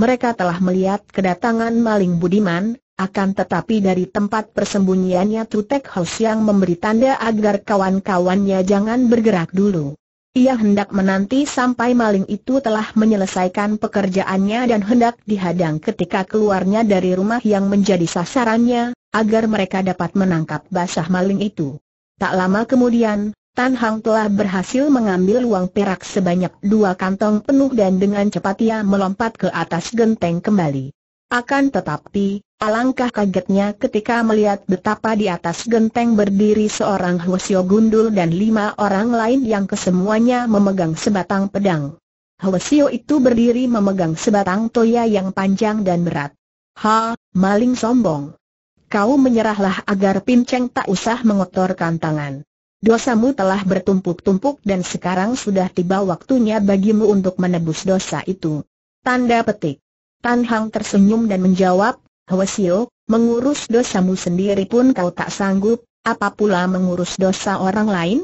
Mereka telah melihat kedatangan maling budiman, akan tetapi dari tempat persembunyiannya Tutek Hos yang memberi tanda agar kawan-kawannya jangan bergerak dulu. Ia hendak menanti sampai maling itu telah menyelesaikan pekerjaannya dan hendak dihadang ketika keluarnya dari rumah yang menjadi sasarannya, agar mereka dapat menangkap basah maling itu. Tak lama kemudian, Tan Hang telah berhasil mengambil uang perak sebanyak dua kantong penuh dan dengan cepat ia melompat ke atas genteng kembali. Akan tetapi, alangkah kagetnya ketika melihat betapa di atas genteng berdiri seorang Hwasyo Gundul dan lima orang lain yang kesemuanya memegang sebatang pedang. Hwasyo itu berdiri memegang sebatang toya yang panjang dan berat. Ha, maling sombong. Kau menyerahlah agar pinceng tak usah mengotorkan tangan. Dosamu telah bertumpuk-tumpuk dan sekarang sudah tiba waktunya bagimu untuk menebus dosa itu. Tanda petik. Tan Hang tersenyum dan menjawab, Hwasio, mengurus dosamu sendiri pun kau tak sanggup, apa pula mengurus dosa orang lain?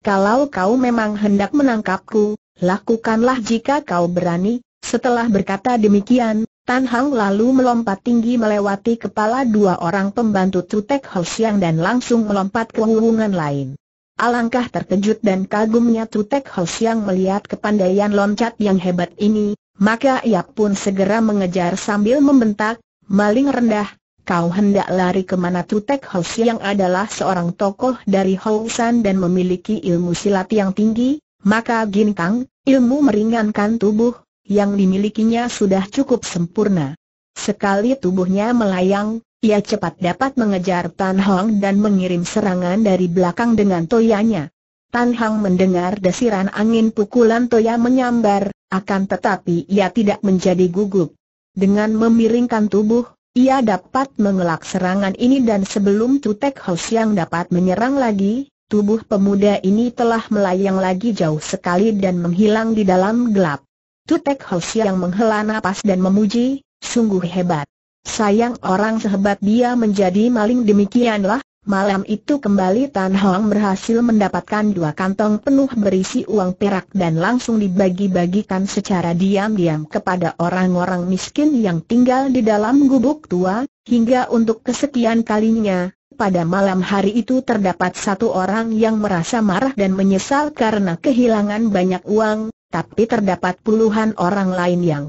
Kalau kau memang hendak menangkapku, lakukanlah jika kau berani. Setelah berkata demikian, Tan Hang lalu melompat tinggi melewati kepala dua orang pembantu Tutek Hwasiang dan langsung melompat ke hubungan lain. Alangkah terkejut dan kagumnya Tutek Ho melihat kepandaian loncat yang hebat ini, maka ia pun segera mengejar sambil membentak, maling rendah, kau hendak lari ke mana Tutek House yang adalah seorang tokoh dari Housan dan memiliki ilmu silat yang tinggi, maka Ginkang, ilmu meringankan tubuh, yang dimilikinya sudah cukup sempurna. Sekali tubuhnya melayang, ia cepat dapat mengejar Tan Hong dan mengirim serangan dari belakang dengan toyanya. Tan Hang mendengar desiran angin pukulan Toya menyambar, akan tetapi ia tidak menjadi gugup. Dengan memiringkan tubuh, ia dapat mengelak serangan ini dan sebelum Tutek Haus yang dapat menyerang lagi, tubuh pemuda ini telah melayang lagi jauh sekali dan menghilang di dalam gelap. Tutek Haus yang menghela napas dan memuji, sungguh hebat. Sayang orang sehebat dia menjadi maling demikianlah, Malam itu kembali Tan Hong berhasil mendapatkan dua kantong penuh berisi uang perak dan langsung dibagi-bagikan secara diam-diam kepada orang-orang miskin yang tinggal di dalam gubuk tua, hingga untuk kesekian kalinya, pada malam hari itu terdapat satu orang yang merasa marah dan menyesal karena kehilangan banyak uang, tapi terdapat puluhan orang lain yang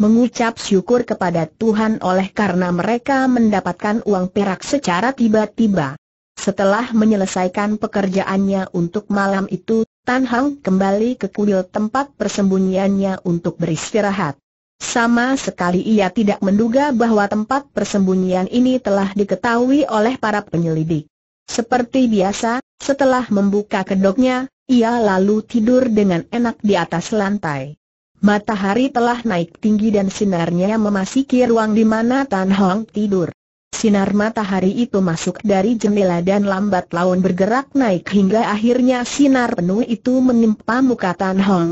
mengucap syukur kepada Tuhan oleh karena mereka mendapatkan uang perak secara tiba-tiba. Setelah menyelesaikan pekerjaannya untuk malam itu, Tan Hang kembali ke kuil tempat persembunyiannya untuk beristirahat. Sama sekali ia tidak menduga bahwa tempat persembunyian ini telah diketahui oleh para penyelidik. Seperti biasa, setelah membuka kedoknya, ia lalu tidur dengan enak di atas lantai. Matahari telah naik tinggi dan sinarnya memasuki ruang di mana Tan Hong tidur. Sinar matahari itu masuk dari jendela dan lambat laun bergerak naik hingga akhirnya sinar penuh itu menimpa muka Tan Hong.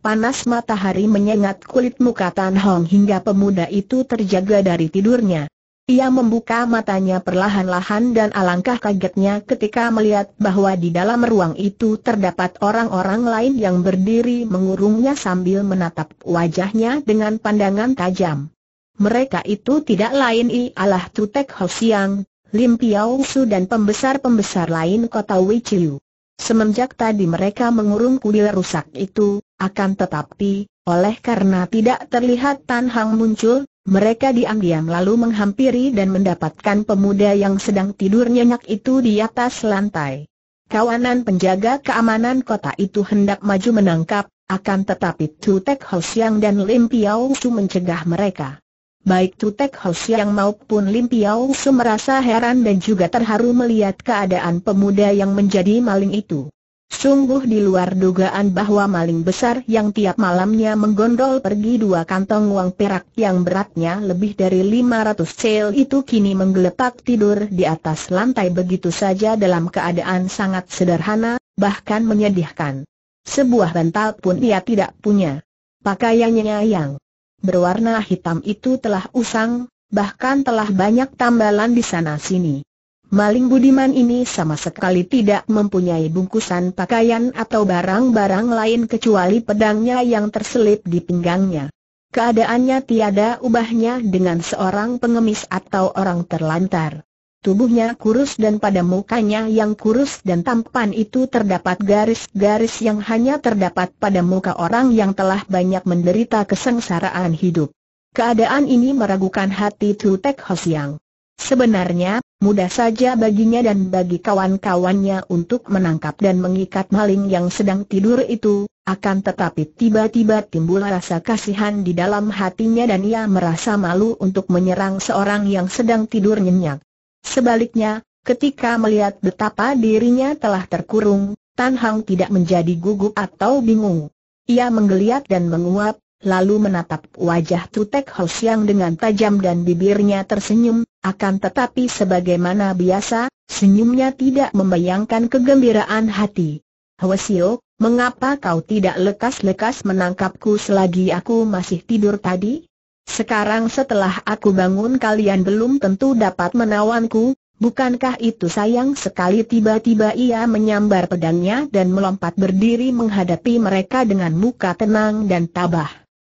Panas matahari menyengat kulit muka Tan Hong hingga pemuda itu terjaga dari tidurnya. Ia membuka matanya perlahan-lahan dan alangkah kagetnya ketika melihat bahwa di dalam ruang itu terdapat orang-orang lain yang berdiri mengurungnya sambil menatap wajahnya dengan pandangan tajam. Mereka itu tidak lain ialah Tutek Ho Siang, Lim Piao Su dan pembesar-pembesar lain kota Wichiu. Semenjak tadi mereka mengurung kuil rusak itu, akan tetapi, oleh karena tidak terlihat Tan Hang muncul, mereka diam-diam lalu menghampiri dan mendapatkan pemuda yang sedang tidur nyenyak itu di atas lantai. Kawanan penjaga keamanan kota itu hendak maju menangkap, akan tetapi Tu Tek Ho Siang dan Lim Piao Su mencegah mereka. Baik Tutek Ho Siang maupun Lim Piao Su merasa heran dan juga terharu melihat keadaan pemuda yang menjadi maling itu. Sungguh di luar dugaan bahwa maling besar yang tiap malamnya menggondol pergi dua kantong uang perak yang beratnya lebih dari 500 cel itu kini menggeletak tidur di atas lantai begitu saja dalam keadaan sangat sederhana, bahkan menyedihkan. Sebuah bantal pun ia tidak punya. Pakaiannya yang berwarna hitam itu telah usang, bahkan telah banyak tambalan di sana-sini. Maling budiman ini sama sekali tidak mempunyai bungkusan pakaian atau barang-barang lain kecuali pedangnya yang terselip di pinggangnya. Keadaannya tiada ubahnya dengan seorang pengemis atau orang terlantar. Tubuhnya kurus dan pada mukanya yang kurus dan tampan itu terdapat garis-garis yang hanya terdapat pada muka orang yang telah banyak menderita kesengsaraan hidup. Keadaan ini meragukan hati Tutek Hosiang. Sebenarnya, mudah saja baginya dan bagi kawan-kawannya untuk menangkap dan mengikat maling yang sedang tidur itu, akan tetapi tiba-tiba timbul rasa kasihan di dalam hatinya dan ia merasa malu untuk menyerang seorang yang sedang tidur nyenyak. Sebaliknya, ketika melihat betapa dirinya telah terkurung, Tan Hang tidak menjadi gugup atau bingung. Ia menggeliat dan menguap, lalu menatap wajah Tutek Ho Siang dengan tajam dan bibirnya tersenyum, akan tetapi sebagaimana biasa, senyumnya tidak membayangkan kegembiraan hati. Hwasio, mengapa kau tidak lekas-lekas menangkapku selagi aku masih tidur tadi? Sekarang setelah aku bangun kalian belum tentu dapat menawanku, bukankah itu sayang sekali tiba-tiba ia menyambar pedangnya dan melompat berdiri menghadapi mereka dengan muka tenang dan tabah.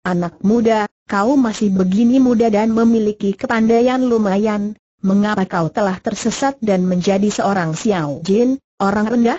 Anak muda, kau masih begini muda dan memiliki kepandaian lumayan, mengapa kau telah tersesat dan menjadi seorang Xiao Jin, orang rendah?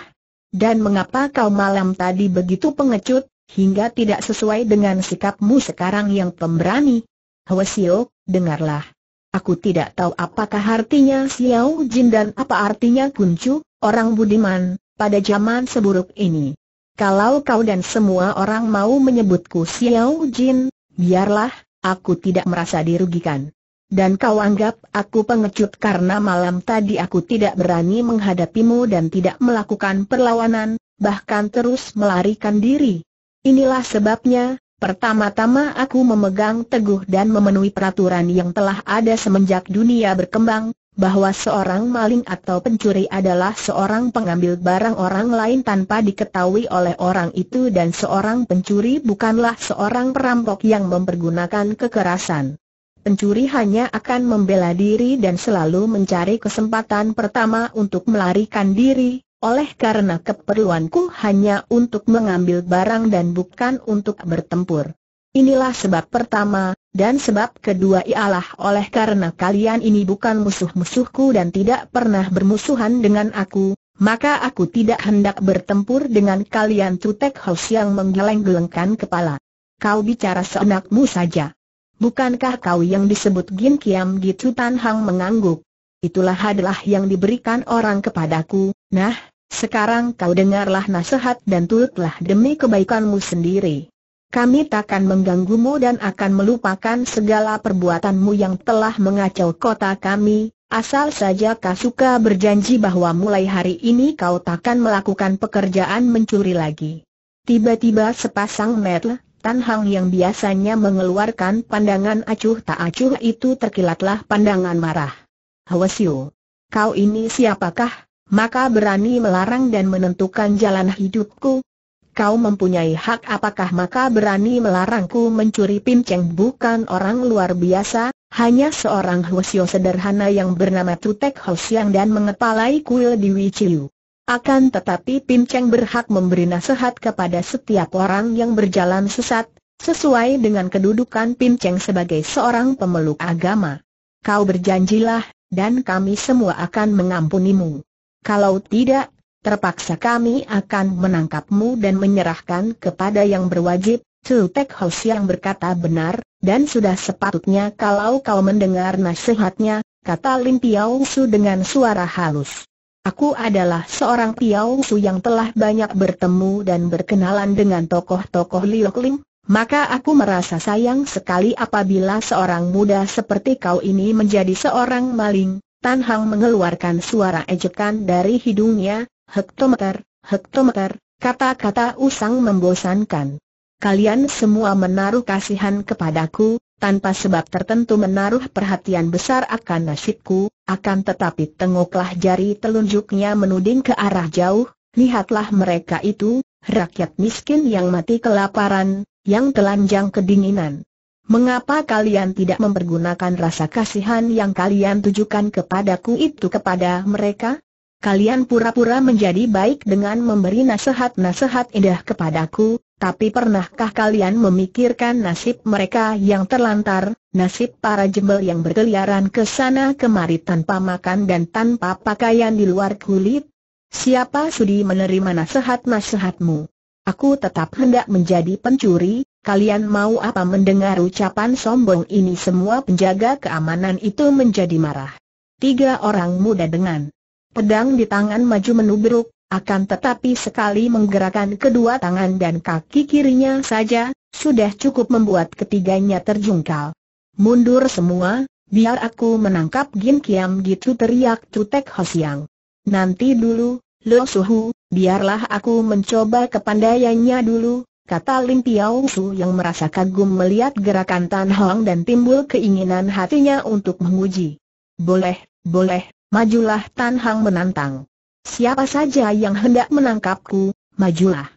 Dan mengapa kau malam tadi begitu pengecut, hingga tidak sesuai dengan sikapmu sekarang yang pemberani? Hwasio, dengarlah. Aku tidak tahu apakah artinya Xiao Jin dan apa artinya Kuncu, orang budiman, pada zaman seburuk ini kalau kau dan semua orang mau menyebutku Xiao Jin, biarlah, aku tidak merasa dirugikan. Dan kau anggap aku pengecut karena malam tadi aku tidak berani menghadapimu dan tidak melakukan perlawanan, bahkan terus melarikan diri. Inilah sebabnya, Pertama-tama aku memegang teguh dan memenuhi peraturan yang telah ada semenjak dunia berkembang, bahwa seorang maling atau pencuri adalah seorang pengambil barang orang lain tanpa diketahui oleh orang itu dan seorang pencuri bukanlah seorang perampok yang mempergunakan kekerasan. Pencuri hanya akan membela diri dan selalu mencari kesempatan pertama untuk melarikan diri, oleh karena keperluanku hanya untuk mengambil barang dan bukan untuk bertempur. Inilah sebab pertama, dan sebab kedua ialah oleh karena kalian ini bukan musuh-musuhku dan tidak pernah bermusuhan dengan aku, maka aku tidak hendak bertempur dengan kalian Tutek haus yang menggeleng-gelengkan kepala. Kau bicara seenakmu saja. Bukankah kau yang disebut Gin Kiam Gitu Tan Hang mengangguk? Itulah adalah yang diberikan orang kepadaku, nah, sekarang kau dengarlah nasihat dan turutlah demi kebaikanmu sendiri. Kami takkan mengganggumu dan akan melupakan segala perbuatanmu yang telah mengacau kota kami, asal saja kau suka berjanji bahwa mulai hari ini kau takkan melakukan pekerjaan mencuri lagi. Tiba-tiba sepasang metel, Tan Hang yang biasanya mengeluarkan pandangan acuh tak acuh itu terkilatlah pandangan marah. Hwasyu, kau ini siapakah? maka berani melarang dan menentukan jalan hidupku. Kau mempunyai hak apakah maka berani melarangku mencuri pinceng bukan orang luar biasa, hanya seorang Hwasyo sederhana yang bernama Tutek Hwasyang dan mengepalai kuil di Wichiu. Akan tetapi pinceng berhak memberi nasihat kepada setiap orang yang berjalan sesat, sesuai dengan kedudukan Pinceng sebagai seorang pemeluk agama. Kau berjanjilah, dan kami semua akan mengampunimu. Kalau tidak, terpaksa kami akan menangkapmu dan menyerahkan kepada yang berwajib. Su Tek yang berkata benar, dan sudah sepatutnya kalau kau mendengar nasihatnya, kata Lim Piao Su dengan suara halus. Aku adalah seorang Piao Su yang telah banyak bertemu dan berkenalan dengan tokoh-tokoh Liok Lim, maka aku merasa sayang sekali apabila seorang muda seperti kau ini menjadi seorang maling, Tan Hang mengeluarkan suara ejekan dari hidungnya, hektometer, hektometer, kata-kata usang membosankan. Kalian semua menaruh kasihan kepadaku, tanpa sebab tertentu menaruh perhatian besar akan nasibku, akan tetapi tengoklah jari telunjuknya menuding ke arah jauh, lihatlah mereka itu, rakyat miskin yang mati kelaparan, yang telanjang kedinginan. Mengapa kalian tidak mempergunakan rasa kasihan yang kalian tujukan kepadaku itu kepada mereka? Kalian pura-pura menjadi baik dengan memberi nasihat-nasihat indah kepadaku, tapi pernahkah kalian memikirkan nasib mereka yang terlantar, nasib para jembel yang berkeliaran ke sana kemari tanpa makan dan tanpa pakaian di luar kulit? Siapa sudi menerima nasihat-nasihatmu? Aku tetap hendak menjadi pencuri, Kalian mau apa mendengar ucapan sombong ini semua penjaga keamanan itu menjadi marah. Tiga orang muda dengan pedang di tangan maju menubruk, akan tetapi sekali menggerakkan kedua tangan dan kaki kirinya saja, sudah cukup membuat ketiganya terjungkal. Mundur semua, biar aku menangkap Gin Kiam gitu teriak Tutek Hosiang. Nanti dulu, Lo Suhu, biarlah aku mencoba kepandaiannya dulu, kata Lim Piao Su yang merasa kagum melihat gerakan Tan Hong dan timbul keinginan hatinya untuk menguji. Boleh, boleh, majulah Tan Hong menantang. Siapa saja yang hendak menangkapku, majulah.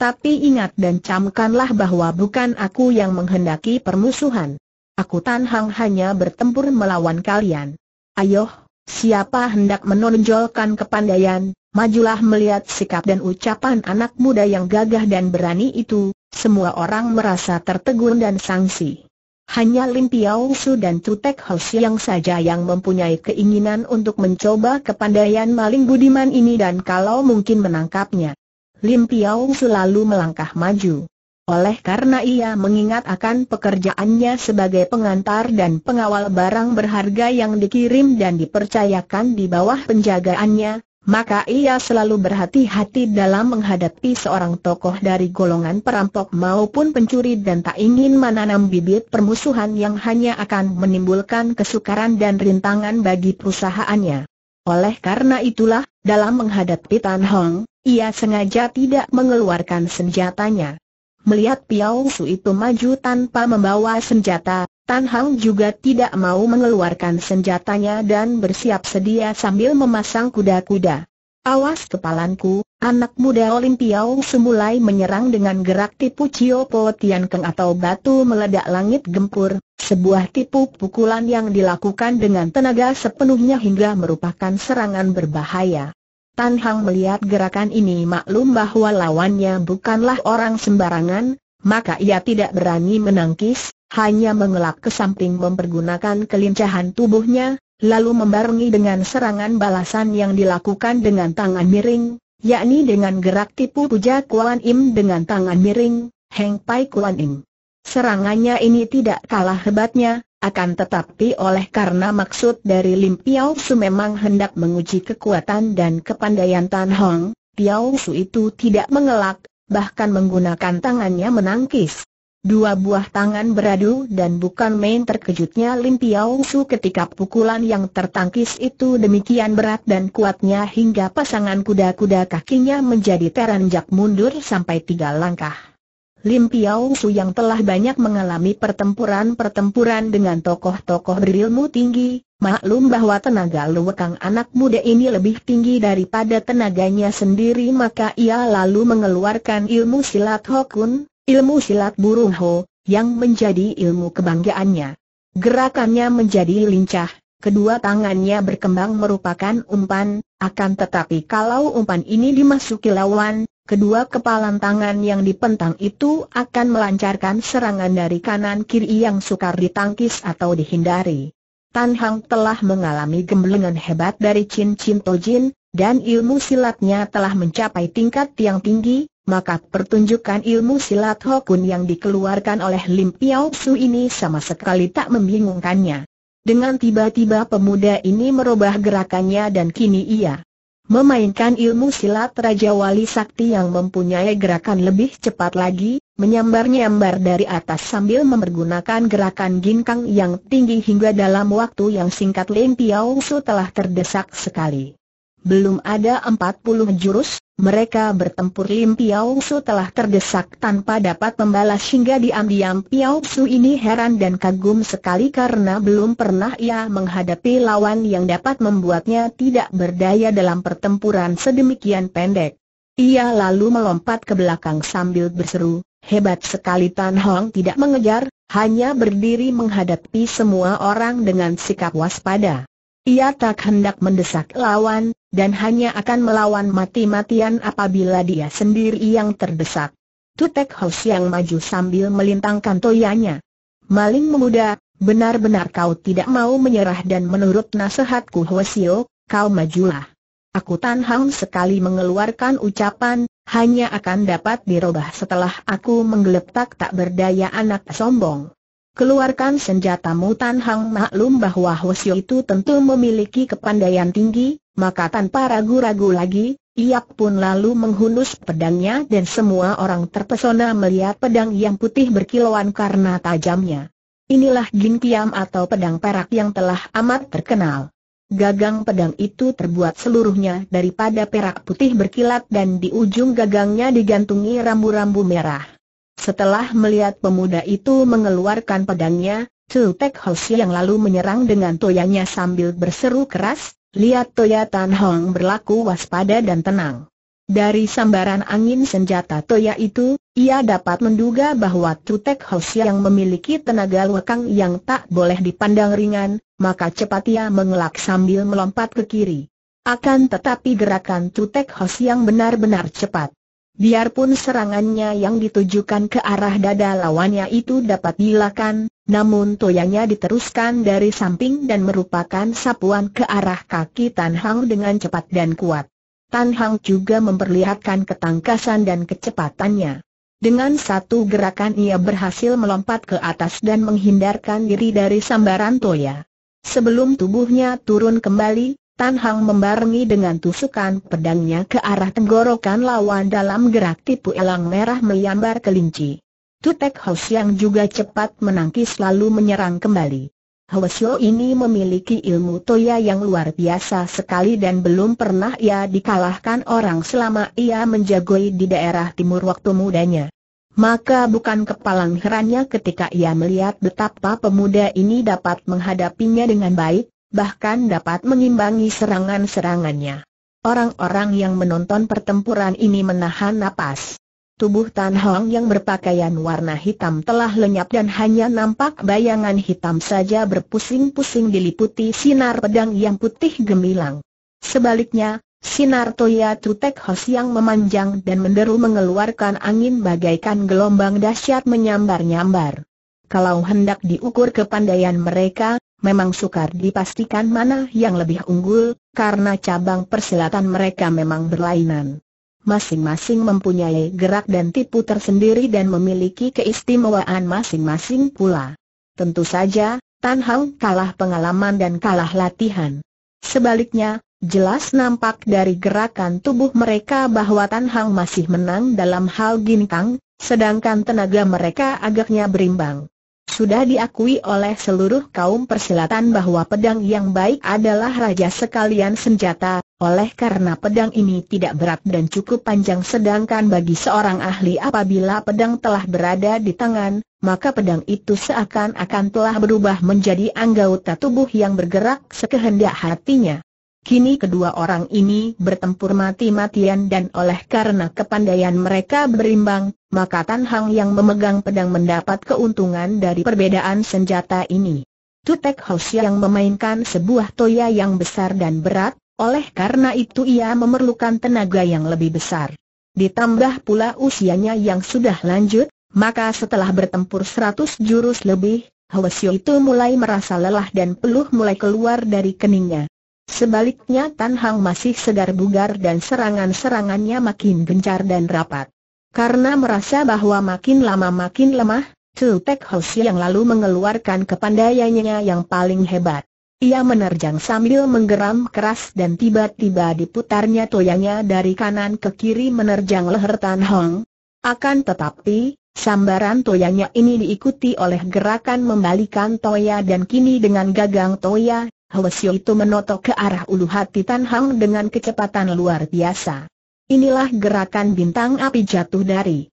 Tapi ingat dan camkanlah bahwa bukan aku yang menghendaki permusuhan. Aku Tan Hong hanya bertempur melawan kalian. Ayo, Siapa hendak menonjolkan kepandaian, majulah melihat sikap dan ucapan anak muda yang gagah dan berani itu, semua orang merasa tertegun dan sangsi. Hanya Lim Piao Su dan Tutek Hoshi yang saja yang mempunyai keinginan untuk mencoba kepandaian maling budiman ini dan kalau mungkin menangkapnya. Lim Piao Su lalu melangkah maju. Oleh karena ia mengingat akan pekerjaannya sebagai pengantar dan pengawal barang berharga yang dikirim dan dipercayakan di bawah penjagaannya, maka ia selalu berhati-hati dalam menghadapi seorang tokoh dari golongan perampok maupun pencuri dan tak ingin menanam bibit permusuhan yang hanya akan menimbulkan kesukaran dan rintangan bagi perusahaannya. Oleh karena itulah, dalam menghadapi Tan Hong, ia sengaja tidak mengeluarkan senjatanya. Melihat Piao Su itu maju tanpa membawa senjata, Tan Hang juga tidak mau mengeluarkan senjatanya dan bersiap sedia sambil memasang kuda-kuda. Awas kepalanku, anak muda Olim Su semulai menyerang dengan gerak tipu Cio Po Tian Keng atau batu meledak langit gempur, sebuah tipu pukulan yang dilakukan dengan tenaga sepenuhnya hingga merupakan serangan berbahaya. Tan Hang melihat gerakan ini maklum bahwa lawannya bukanlah orang sembarangan, maka ia tidak berani menangkis, hanya mengelak ke samping mempergunakan kelincahan tubuhnya, lalu membarungi dengan serangan balasan yang dilakukan dengan tangan miring, yakni dengan gerak tipu puja Kuan Im dengan tangan miring, Heng Pai Kuan Im. Serangannya ini tidak kalah hebatnya, akan tetapi oleh karena maksud dari Lim Piao Su memang hendak menguji kekuatan dan kepandaian Tan Hong, Piao Su itu tidak mengelak, bahkan menggunakan tangannya menangkis. Dua buah tangan beradu dan bukan main terkejutnya Lim Piao Su ketika pukulan yang tertangkis itu demikian berat dan kuatnya hingga pasangan kuda-kuda kakinya menjadi teranjak mundur sampai tiga langkah. Lim Piao Su yang telah banyak mengalami pertempuran-pertempuran dengan tokoh-tokoh berilmu tinggi, maklum bahwa tenaga luwekang anak muda ini lebih tinggi daripada tenaganya sendiri maka ia lalu mengeluarkan ilmu silat Hokun, ilmu silat burung Ho, yang menjadi ilmu kebanggaannya. Gerakannya menjadi lincah, kedua tangannya berkembang merupakan umpan, akan tetapi kalau umpan ini dimasuki lawan, kedua kepalan tangan yang dipentang itu akan melancarkan serangan dari kanan kiri yang sukar ditangkis atau dihindari. Tan Hang telah mengalami gemblengan hebat dari Chin Chin Jin dan ilmu silatnya telah mencapai tingkat yang tinggi, maka pertunjukan ilmu silat Hokun yang dikeluarkan oleh Lim Piao Su ini sama sekali tak membingungkannya. Dengan tiba-tiba pemuda ini merubah gerakannya dan kini ia memainkan ilmu silat Raja Wali Sakti yang mempunyai gerakan lebih cepat lagi, menyambar-nyambar dari atas sambil mempergunakan gerakan ginkang yang tinggi hingga dalam waktu yang singkat Lim Piao Su telah terdesak sekali. Belum ada empat puluh jurus, mereka bertempur Lim Piao Su telah terdesak tanpa dapat membalas hingga diam-diam Piao Su ini heran dan kagum sekali karena belum pernah ia menghadapi lawan yang dapat membuatnya tidak berdaya dalam pertempuran sedemikian pendek. Ia lalu melompat ke belakang sambil berseru, hebat sekali Tan Hong tidak mengejar, hanya berdiri menghadapi semua orang dengan sikap waspada. Ia tak hendak mendesak lawan, dan hanya akan melawan mati-matian apabila dia sendiri yang terdesak. Tutek Hos yang maju sambil melintangkan toyanya. Maling muda, benar-benar kau tidak mau menyerah dan menurut nasihatku Hosio, kau majulah. Aku Tan Hang sekali mengeluarkan ucapan, hanya akan dapat dirubah setelah aku menggeletak tak berdaya anak sombong. Keluarkan senjatamu Tan Hang maklum bahwa Hwasyo itu tentu memiliki kepandaian tinggi, maka tanpa ragu-ragu lagi, ia pun lalu menghunus pedangnya dan semua orang terpesona melihat pedang yang putih berkilauan karena tajamnya. Inilah Jin Kiam atau pedang perak yang telah amat terkenal. Gagang pedang itu terbuat seluruhnya daripada perak putih berkilat dan di ujung gagangnya digantungi rambu-rambu merah. Setelah melihat pemuda itu mengeluarkan pedangnya, Chu Pek Hoshi yang lalu menyerang dengan toyanya sambil berseru keras, lihat Toya Tan Hong berlaku waspada dan tenang. Dari sambaran angin senjata Toya itu, ia dapat menduga bahwa Chu Pek Hoshi yang memiliki tenaga lekang yang tak boleh dipandang ringan, maka cepat ia mengelak sambil melompat ke kiri. Akan tetapi gerakan Chu Tek yang benar-benar cepat. Biarpun serangannya yang ditujukan ke arah dada lawannya itu dapat dilakukan, namun toyanya diteruskan dari samping dan merupakan sapuan ke arah kaki Tan Hang dengan cepat dan kuat. Tan Hang juga memperlihatkan ketangkasan dan kecepatannya. Dengan satu gerakan ia berhasil melompat ke atas dan menghindarkan diri dari sambaran Toya. Sebelum tubuhnya turun kembali, Tan Hang membarengi dengan tusukan pedangnya ke arah tenggorokan lawan dalam gerak tipu elang merah menyambar kelinci. Tutek Hos yang juga cepat menangkis lalu menyerang kembali. Yo ini memiliki ilmu toya yang luar biasa sekali dan belum pernah ia dikalahkan orang selama ia menjagoi di daerah timur waktu mudanya. Maka bukan kepalang herannya ketika ia melihat betapa pemuda ini dapat menghadapinya dengan baik, bahkan dapat mengimbangi serangan-serangannya. Orang-orang yang menonton pertempuran ini menahan napas. Tubuh Tan Hong yang berpakaian warna hitam telah lenyap dan hanya nampak bayangan hitam saja berpusing-pusing diliputi sinar pedang yang putih gemilang. Sebaliknya, sinar Toya Tutek Hos yang memanjang dan menderu mengeluarkan angin bagaikan gelombang dahsyat menyambar-nyambar. Kalau hendak diukur kepandaian mereka, memang sukar dipastikan mana yang lebih unggul, karena cabang persilatan mereka memang berlainan. Masing-masing mempunyai gerak dan tipu tersendiri dan memiliki keistimewaan masing-masing pula. Tentu saja, Tan Hao kalah pengalaman dan kalah latihan. Sebaliknya, jelas nampak dari gerakan tubuh mereka bahwa Tan Hao masih menang dalam hal ginkang, sedangkan tenaga mereka agaknya berimbang. Sudah diakui oleh seluruh kaum persilatan bahwa pedang yang baik adalah raja sekalian senjata, oleh karena pedang ini tidak berat dan cukup panjang sedangkan bagi seorang ahli apabila pedang telah berada di tangan, maka pedang itu seakan-akan telah berubah menjadi anggota tubuh yang bergerak sekehendak hatinya. Kini kedua orang ini bertempur mati-matian dan oleh karena kepandaian mereka berimbang, maka Tan Hang yang memegang pedang mendapat keuntungan dari perbedaan senjata ini. Tutek House yang memainkan sebuah toya yang besar dan berat, oleh karena itu ia memerlukan tenaga yang lebih besar. Ditambah pula usianya yang sudah lanjut, maka setelah bertempur 100 jurus lebih, Hwasyo itu mulai merasa lelah dan peluh mulai keluar dari keningnya. Sebaliknya Tan Hang masih segar bugar dan serangan-serangannya makin gencar dan rapat. Karena merasa bahwa makin lama makin lemah, Chu Hoshi yang lalu mengeluarkan kepandaiannya yang paling hebat. Ia menerjang sambil menggeram keras dan tiba-tiba diputarnya toyanya dari kanan ke kiri menerjang leher Tan Hong. Akan tetapi, sambaran toyanya ini diikuti oleh gerakan membalikan toya dan kini dengan gagang toya, Hwasyo itu menotok ke arah ulu hati Tan Hang dengan kecepatan luar biasa. Inilah gerakan bintang api jatuh dari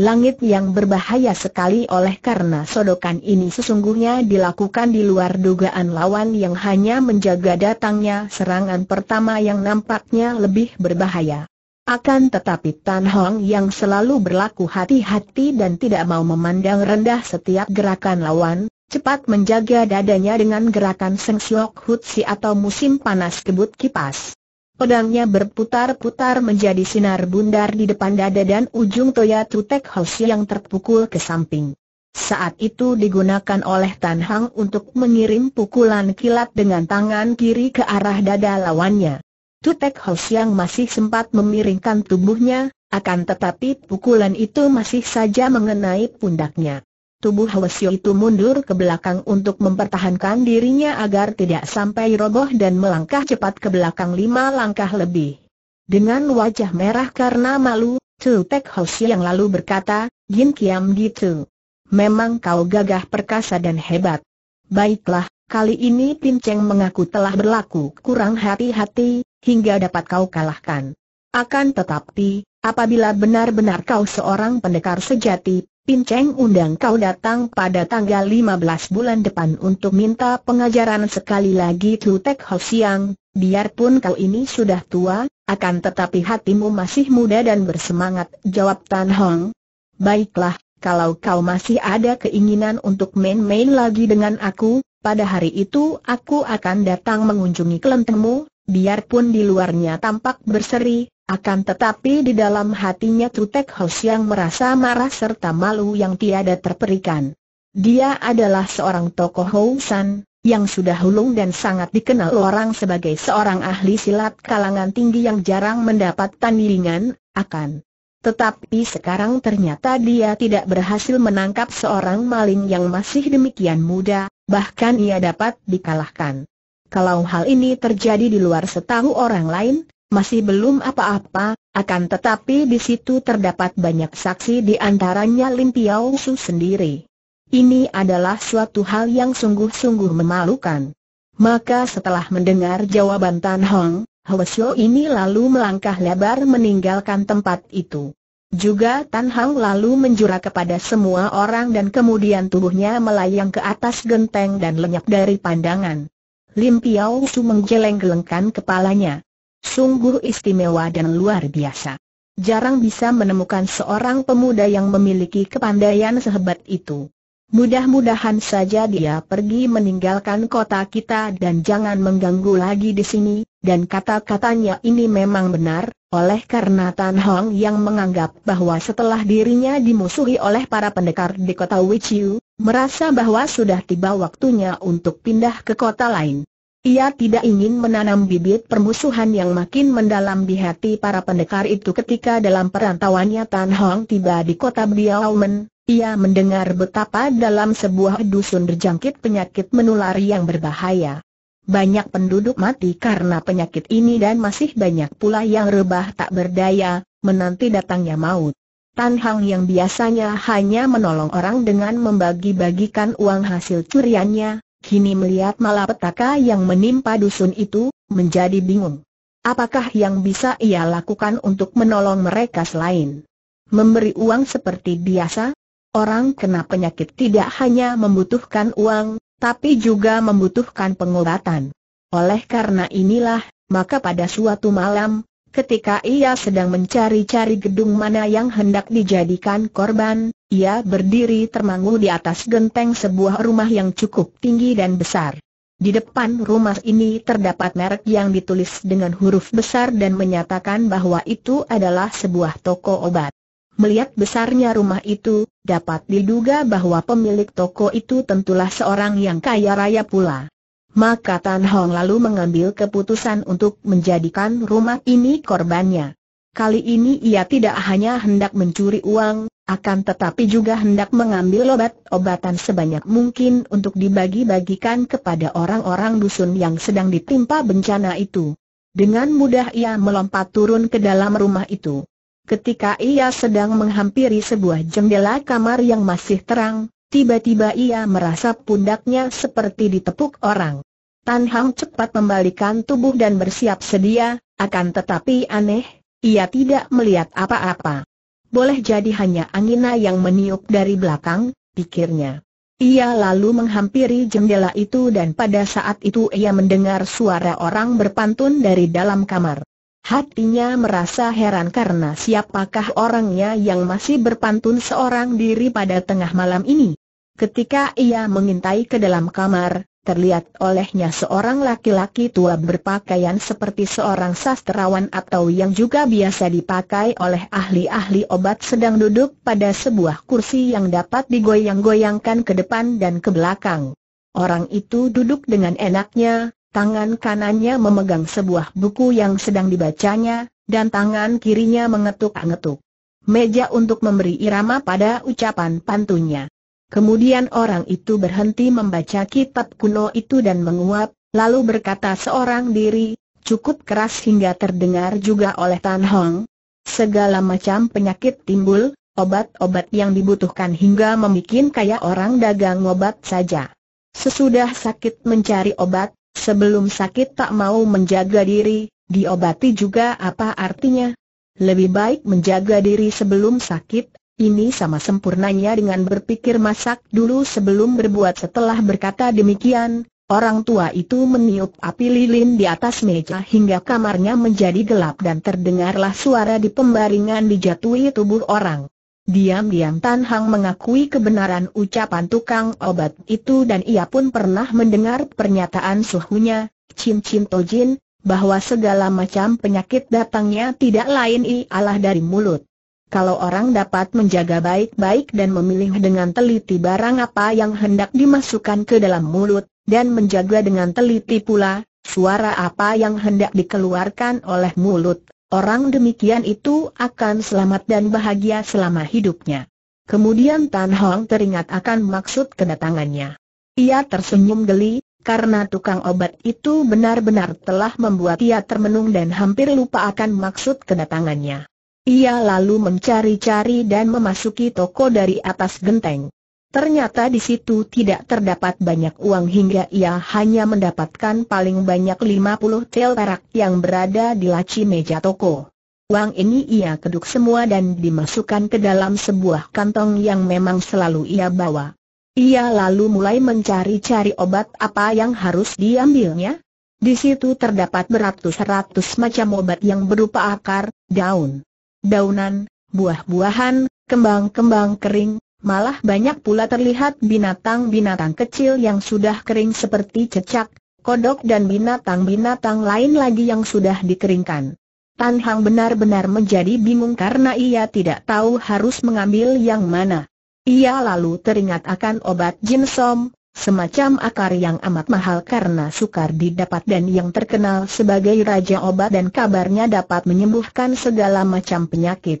langit yang berbahaya sekali oleh karena sodokan ini sesungguhnya dilakukan di luar dugaan lawan yang hanya menjaga datangnya serangan pertama yang nampaknya lebih berbahaya. Akan tetapi Tan Hong yang selalu berlaku hati-hati dan tidak mau memandang rendah setiap gerakan lawan, cepat menjaga dadanya dengan gerakan Seng Siok Hutsi atau musim panas kebut kipas. Pedangnya berputar-putar menjadi sinar bundar di depan dada dan ujung Toya Tutek Hoshi yang terpukul ke samping. Saat itu digunakan oleh Tan Hang untuk mengirim pukulan kilat dengan tangan kiri ke arah dada lawannya. Tutek Hoshi yang masih sempat memiringkan tubuhnya, akan tetapi pukulan itu masih saja mengenai pundaknya. Tubuh Hwasyo itu mundur ke belakang untuk mempertahankan dirinya agar tidak sampai roboh dan melangkah cepat ke belakang lima langkah lebih. Dengan wajah merah karena malu, Tu Tek Hwasyo yang lalu berkata, Jin Kiam gitu. Memang kau gagah perkasa dan hebat. Baiklah, kali ini Pin Cheng mengaku telah berlaku kurang hati-hati, hingga dapat kau kalahkan. Akan tetapi, apabila benar-benar kau seorang pendekar sejati, Pinceng undang kau datang pada tanggal 15 bulan depan untuk minta pengajaran sekali lagi Tu Tek Ho Siang, biarpun kau ini sudah tua, akan tetapi hatimu masih muda dan bersemangat, jawab Tan Hong. Baiklah, kalau kau masih ada keinginan untuk main-main lagi dengan aku, pada hari itu aku akan datang mengunjungi kelentengmu, biarpun di luarnya tampak berseri, akan tetapi di dalam hatinya Tutek Hos yang merasa marah serta malu yang tiada terperikan. Dia adalah seorang tokoh Housan, yang sudah hulung dan sangat dikenal orang sebagai seorang ahli silat kalangan tinggi yang jarang mendapat tandingan, akan. Tetapi sekarang ternyata dia tidak berhasil menangkap seorang maling yang masih demikian muda, bahkan ia dapat dikalahkan. Kalau hal ini terjadi di luar setahu orang lain, masih belum apa-apa, akan tetapi di situ terdapat banyak saksi di antaranya Lim Piao Su sendiri. Ini adalah suatu hal yang sungguh-sungguh memalukan. Maka setelah mendengar jawaban Tan Hong, Hwasyo ini lalu melangkah lebar meninggalkan tempat itu. Juga Tan Hong lalu menjura kepada semua orang dan kemudian tubuhnya melayang ke atas genteng dan lenyap dari pandangan. Lim Piao Su menggeleng-gelengkan kepalanya sungguh istimewa dan luar biasa. Jarang bisa menemukan seorang pemuda yang memiliki kepandaian sehebat itu. Mudah-mudahan saja dia pergi meninggalkan kota kita dan jangan mengganggu lagi di sini, dan kata-katanya ini memang benar, oleh karena Tan Hong yang menganggap bahwa setelah dirinya dimusuhi oleh para pendekar di kota Wichiu, merasa bahwa sudah tiba waktunya untuk pindah ke kota lain. Ia tidak ingin menanam bibit permusuhan yang makin mendalam di hati para pendekar itu ketika dalam perantauannya Tan Hong tiba di kota Biaomen, ia mendengar betapa dalam sebuah dusun terjangkit penyakit menular yang berbahaya. Banyak penduduk mati karena penyakit ini dan masih banyak pula yang rebah tak berdaya, menanti datangnya maut. Tan Hang yang biasanya hanya menolong orang dengan membagi-bagikan uang hasil curiannya, Kini melihat malapetaka yang menimpa dusun itu, menjadi bingung. Apakah yang bisa ia lakukan untuk menolong mereka selain memberi uang seperti biasa? Orang kena penyakit tidak hanya membutuhkan uang, tapi juga membutuhkan pengobatan. Oleh karena inilah, maka pada suatu malam, ketika ia sedang mencari-cari gedung mana yang hendak dijadikan korban, ia berdiri termangu di atas genteng sebuah rumah yang cukup tinggi dan besar. Di depan rumah ini terdapat merek yang ditulis dengan huruf besar dan menyatakan bahwa itu adalah sebuah toko obat. Melihat besarnya rumah itu, dapat diduga bahwa pemilik toko itu tentulah seorang yang kaya raya pula. Maka Tan Hong lalu mengambil keputusan untuk menjadikan rumah ini korbannya. Kali ini ia tidak hanya hendak mencuri uang, akan tetapi juga hendak mengambil obat-obatan sebanyak mungkin untuk dibagi-bagikan kepada orang-orang dusun yang sedang ditimpa bencana itu. Dengan mudah ia melompat turun ke dalam rumah itu. Ketika ia sedang menghampiri sebuah jendela kamar yang masih terang, tiba-tiba ia merasa pundaknya seperti ditepuk orang. Tan Hang cepat membalikan tubuh dan bersiap sedia, akan tetapi aneh, ia tidak melihat apa-apa boleh jadi hanya angina yang meniup dari belakang, pikirnya. Ia lalu menghampiri jendela itu dan pada saat itu ia mendengar suara orang berpantun dari dalam kamar. Hatinya merasa heran karena siapakah orangnya yang masih berpantun seorang diri pada tengah malam ini. Ketika ia mengintai ke dalam kamar, terlihat olehnya seorang laki-laki tua berpakaian seperti seorang sastrawan atau yang juga biasa dipakai oleh ahli-ahli obat sedang duduk pada sebuah kursi yang dapat digoyang-goyangkan ke depan dan ke belakang. Orang itu duduk dengan enaknya, tangan kanannya memegang sebuah buku yang sedang dibacanya, dan tangan kirinya mengetuk-ngetuk meja untuk memberi irama pada ucapan pantunnya. Kemudian orang itu berhenti membaca kitab kuno itu dan menguap, lalu berkata seorang diri, cukup keras hingga terdengar juga oleh Tan Hong. Segala macam penyakit timbul, obat-obat yang dibutuhkan hingga membuat kaya orang dagang obat saja. Sesudah sakit mencari obat, sebelum sakit tak mau menjaga diri, diobati juga apa artinya? Lebih baik menjaga diri sebelum sakit, ini sama sempurnanya dengan berpikir masak dulu sebelum berbuat setelah berkata demikian, orang tua itu meniup api lilin di atas meja hingga kamarnya menjadi gelap dan terdengarlah suara di pembaringan dijatuhi tubuh orang. Diam-diam Tan Hang mengakui kebenaran ucapan tukang obat itu dan ia pun pernah mendengar pernyataan suhunya, Chin Chin Tojin, bahwa segala macam penyakit datangnya tidak lain ialah dari mulut. Kalau orang dapat menjaga baik-baik dan memilih dengan teliti barang apa yang hendak dimasukkan ke dalam mulut, dan menjaga dengan teliti pula, suara apa yang hendak dikeluarkan oleh mulut, orang demikian itu akan selamat dan bahagia selama hidupnya. Kemudian Tan Hong teringat akan maksud kedatangannya. Ia tersenyum geli, karena tukang obat itu benar-benar telah membuat ia termenung dan hampir lupa akan maksud kedatangannya. Ia lalu mencari-cari dan memasuki toko dari atas genteng. Ternyata di situ tidak terdapat banyak uang hingga ia hanya mendapatkan paling banyak 50 tel perak yang berada di laci meja toko. Uang ini ia keduk semua dan dimasukkan ke dalam sebuah kantong yang memang selalu ia bawa. Ia lalu mulai mencari-cari obat apa yang harus diambilnya. Di situ terdapat beratus-ratus macam obat yang berupa akar, daun, daunan, buah-buahan, kembang-kembang kering, malah banyak pula terlihat binatang-binatang kecil yang sudah kering seperti cecak, kodok dan binatang-binatang lain lagi yang sudah dikeringkan. Tan Hang benar-benar menjadi bingung karena ia tidak tahu harus mengambil yang mana. Ia lalu teringat akan obat jinsom semacam akar yang amat mahal karena sukar didapat dan yang terkenal sebagai raja obat dan kabarnya dapat menyembuhkan segala macam penyakit.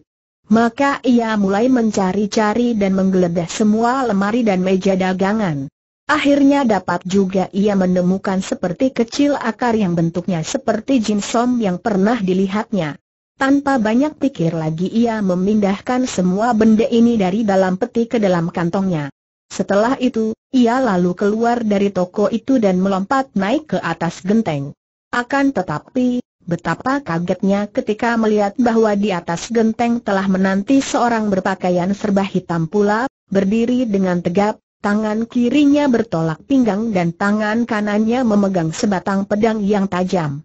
Maka ia mulai mencari-cari dan menggeledah semua lemari dan meja dagangan. Akhirnya dapat juga ia menemukan seperti kecil akar yang bentuknya seperti jinsom yang pernah dilihatnya. Tanpa banyak pikir lagi ia memindahkan semua benda ini dari dalam peti ke dalam kantongnya. Setelah itu, ia lalu keluar dari toko itu dan melompat naik ke atas genteng. Akan tetapi, betapa kagetnya ketika melihat bahwa di atas genteng telah menanti seorang berpakaian serba hitam pula, berdiri dengan tegap, tangan kirinya bertolak pinggang dan tangan kanannya memegang sebatang pedang yang tajam.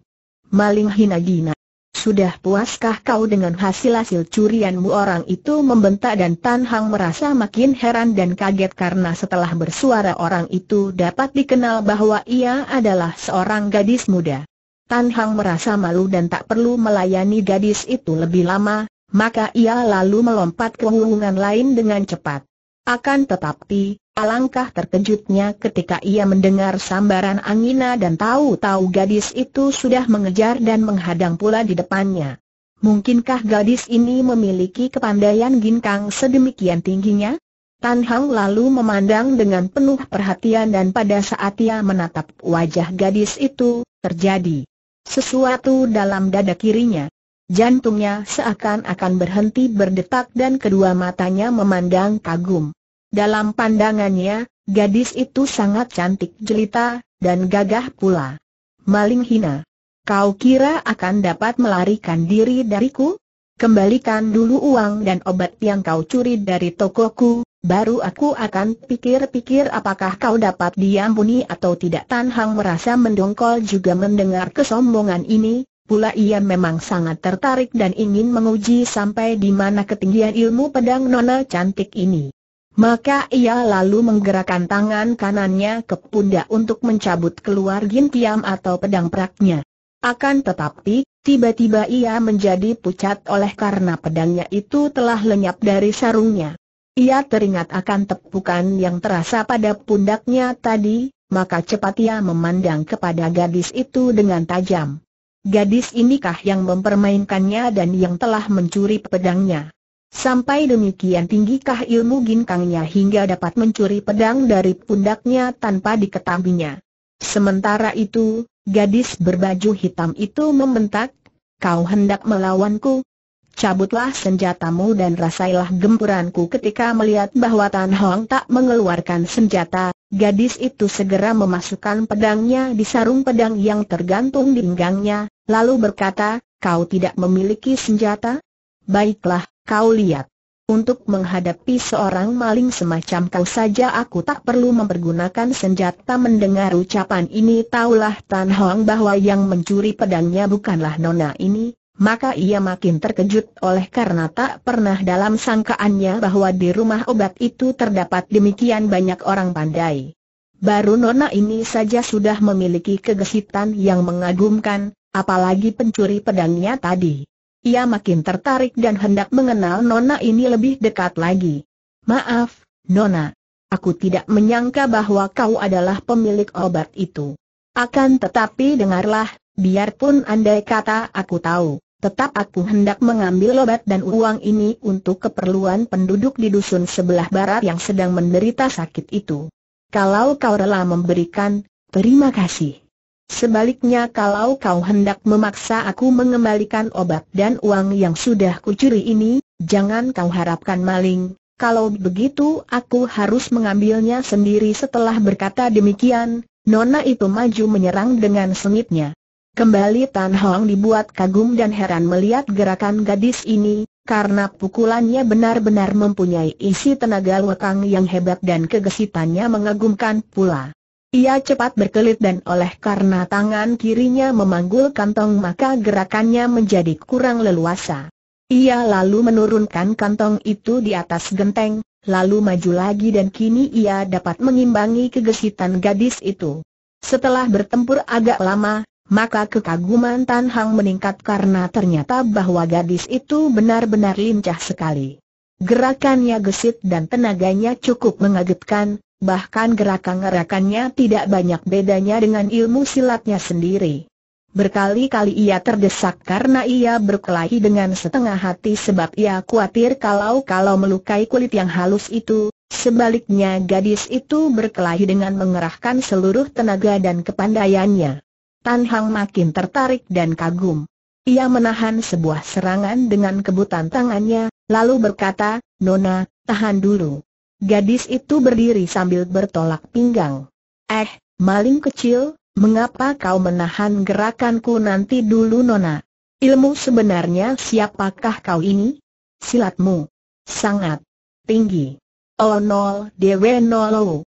Maling Hinagina sudah puaskah kau dengan hasil-hasil curianmu orang itu membentak dan Tan Hang merasa makin heran dan kaget karena setelah bersuara orang itu dapat dikenal bahwa ia adalah seorang gadis muda. Tan Hang merasa malu dan tak perlu melayani gadis itu lebih lama, maka ia lalu melompat ke hubungan lain dengan cepat. Akan tetapi, alangkah terkejutnya ketika ia mendengar sambaran Angina dan tahu-tahu gadis itu sudah mengejar dan menghadang pula di depannya. Mungkinkah gadis ini memiliki kepandaian ginkang sedemikian tingginya? Tan Hang lalu memandang dengan penuh perhatian dan pada saat ia menatap wajah gadis itu, terjadi sesuatu dalam dada kirinya. Jantungnya seakan-akan berhenti berdetak dan kedua matanya memandang kagum. Dalam pandangannya, gadis itu sangat cantik jelita, dan gagah pula. Maling hina. Kau kira akan dapat melarikan diri dariku? Kembalikan dulu uang dan obat yang kau curi dari tokoku, baru aku akan pikir-pikir apakah kau dapat diampuni atau tidak Tan Hang merasa mendongkol juga mendengar kesombongan ini, Pula ia memang sangat tertarik dan ingin menguji sampai di mana ketinggian ilmu pedang nona cantik ini. Maka ia lalu menggerakkan tangan kanannya ke pundak untuk mencabut keluar gintiam atau pedang peraknya. Akan tetapi, tiba-tiba ia menjadi pucat oleh karena pedangnya itu telah lenyap dari sarungnya. Ia teringat akan tepukan yang terasa pada pundaknya tadi, maka cepat ia memandang kepada gadis itu dengan tajam. Gadis inikah yang mempermainkannya dan yang telah mencuri pedangnya? Sampai demikian tinggikah ilmu ginkangnya hingga dapat mencuri pedang dari pundaknya tanpa diketahuinya. Sementara itu, gadis berbaju hitam itu membentak, kau hendak melawanku? Cabutlah senjatamu dan rasailah gempuranku ketika melihat bahwa Tan Hong tak mengeluarkan senjata, gadis itu segera memasukkan pedangnya di sarung pedang yang tergantung di pinggangnya, lalu berkata, kau tidak memiliki senjata? Baiklah, Kau lihat. Untuk menghadapi seorang maling semacam kau saja aku tak perlu mempergunakan senjata mendengar ucapan ini Taulah Tan Hong bahwa yang mencuri pedangnya bukanlah nona ini Maka ia makin terkejut oleh karena tak pernah dalam sangkaannya bahwa di rumah obat itu terdapat demikian banyak orang pandai Baru nona ini saja sudah memiliki kegesitan yang mengagumkan, apalagi pencuri pedangnya tadi ia makin tertarik dan hendak mengenal Nona ini lebih dekat lagi. Maaf, Nona. Aku tidak menyangka bahwa kau adalah pemilik obat itu. Akan tetapi dengarlah, biarpun andai kata aku tahu, tetap aku hendak mengambil obat dan uang ini untuk keperluan penduduk di dusun sebelah barat yang sedang menderita sakit itu. Kalau kau rela memberikan, terima kasih. Sebaliknya kalau kau hendak memaksa aku mengembalikan obat dan uang yang sudah kucuri ini, jangan kau harapkan maling. Kalau begitu aku harus mengambilnya sendiri setelah berkata demikian, Nona itu maju menyerang dengan sengitnya. Kembali Tan Hong dibuat kagum dan heran melihat gerakan gadis ini, karena pukulannya benar-benar mempunyai isi tenaga lekang yang hebat dan kegesitannya mengagumkan pula. Ia cepat berkelit dan oleh karena tangan kirinya memanggul kantong maka gerakannya menjadi kurang leluasa. Ia lalu menurunkan kantong itu di atas genteng, lalu maju lagi dan kini ia dapat mengimbangi kegesitan gadis itu. Setelah bertempur agak lama, maka kekaguman Tan Hang meningkat karena ternyata bahwa gadis itu benar-benar lincah sekali. Gerakannya gesit dan tenaganya cukup mengagetkan, bahkan gerakan-gerakannya tidak banyak bedanya dengan ilmu silatnya sendiri. Berkali-kali ia terdesak karena ia berkelahi dengan setengah hati sebab ia khawatir kalau-kalau melukai kulit yang halus itu, sebaliknya gadis itu berkelahi dengan mengerahkan seluruh tenaga dan kepandaiannya. Tan Hang makin tertarik dan kagum. Ia menahan sebuah serangan dengan kebutan tangannya, lalu berkata, Nona, tahan dulu. Gadis itu berdiri sambil bertolak pinggang. Eh, maling kecil, mengapa kau menahan gerakanku nanti dulu Nona? Ilmu sebenarnya siapakah kau ini? Silatmu sangat tinggi. Oh nol dewe nolo.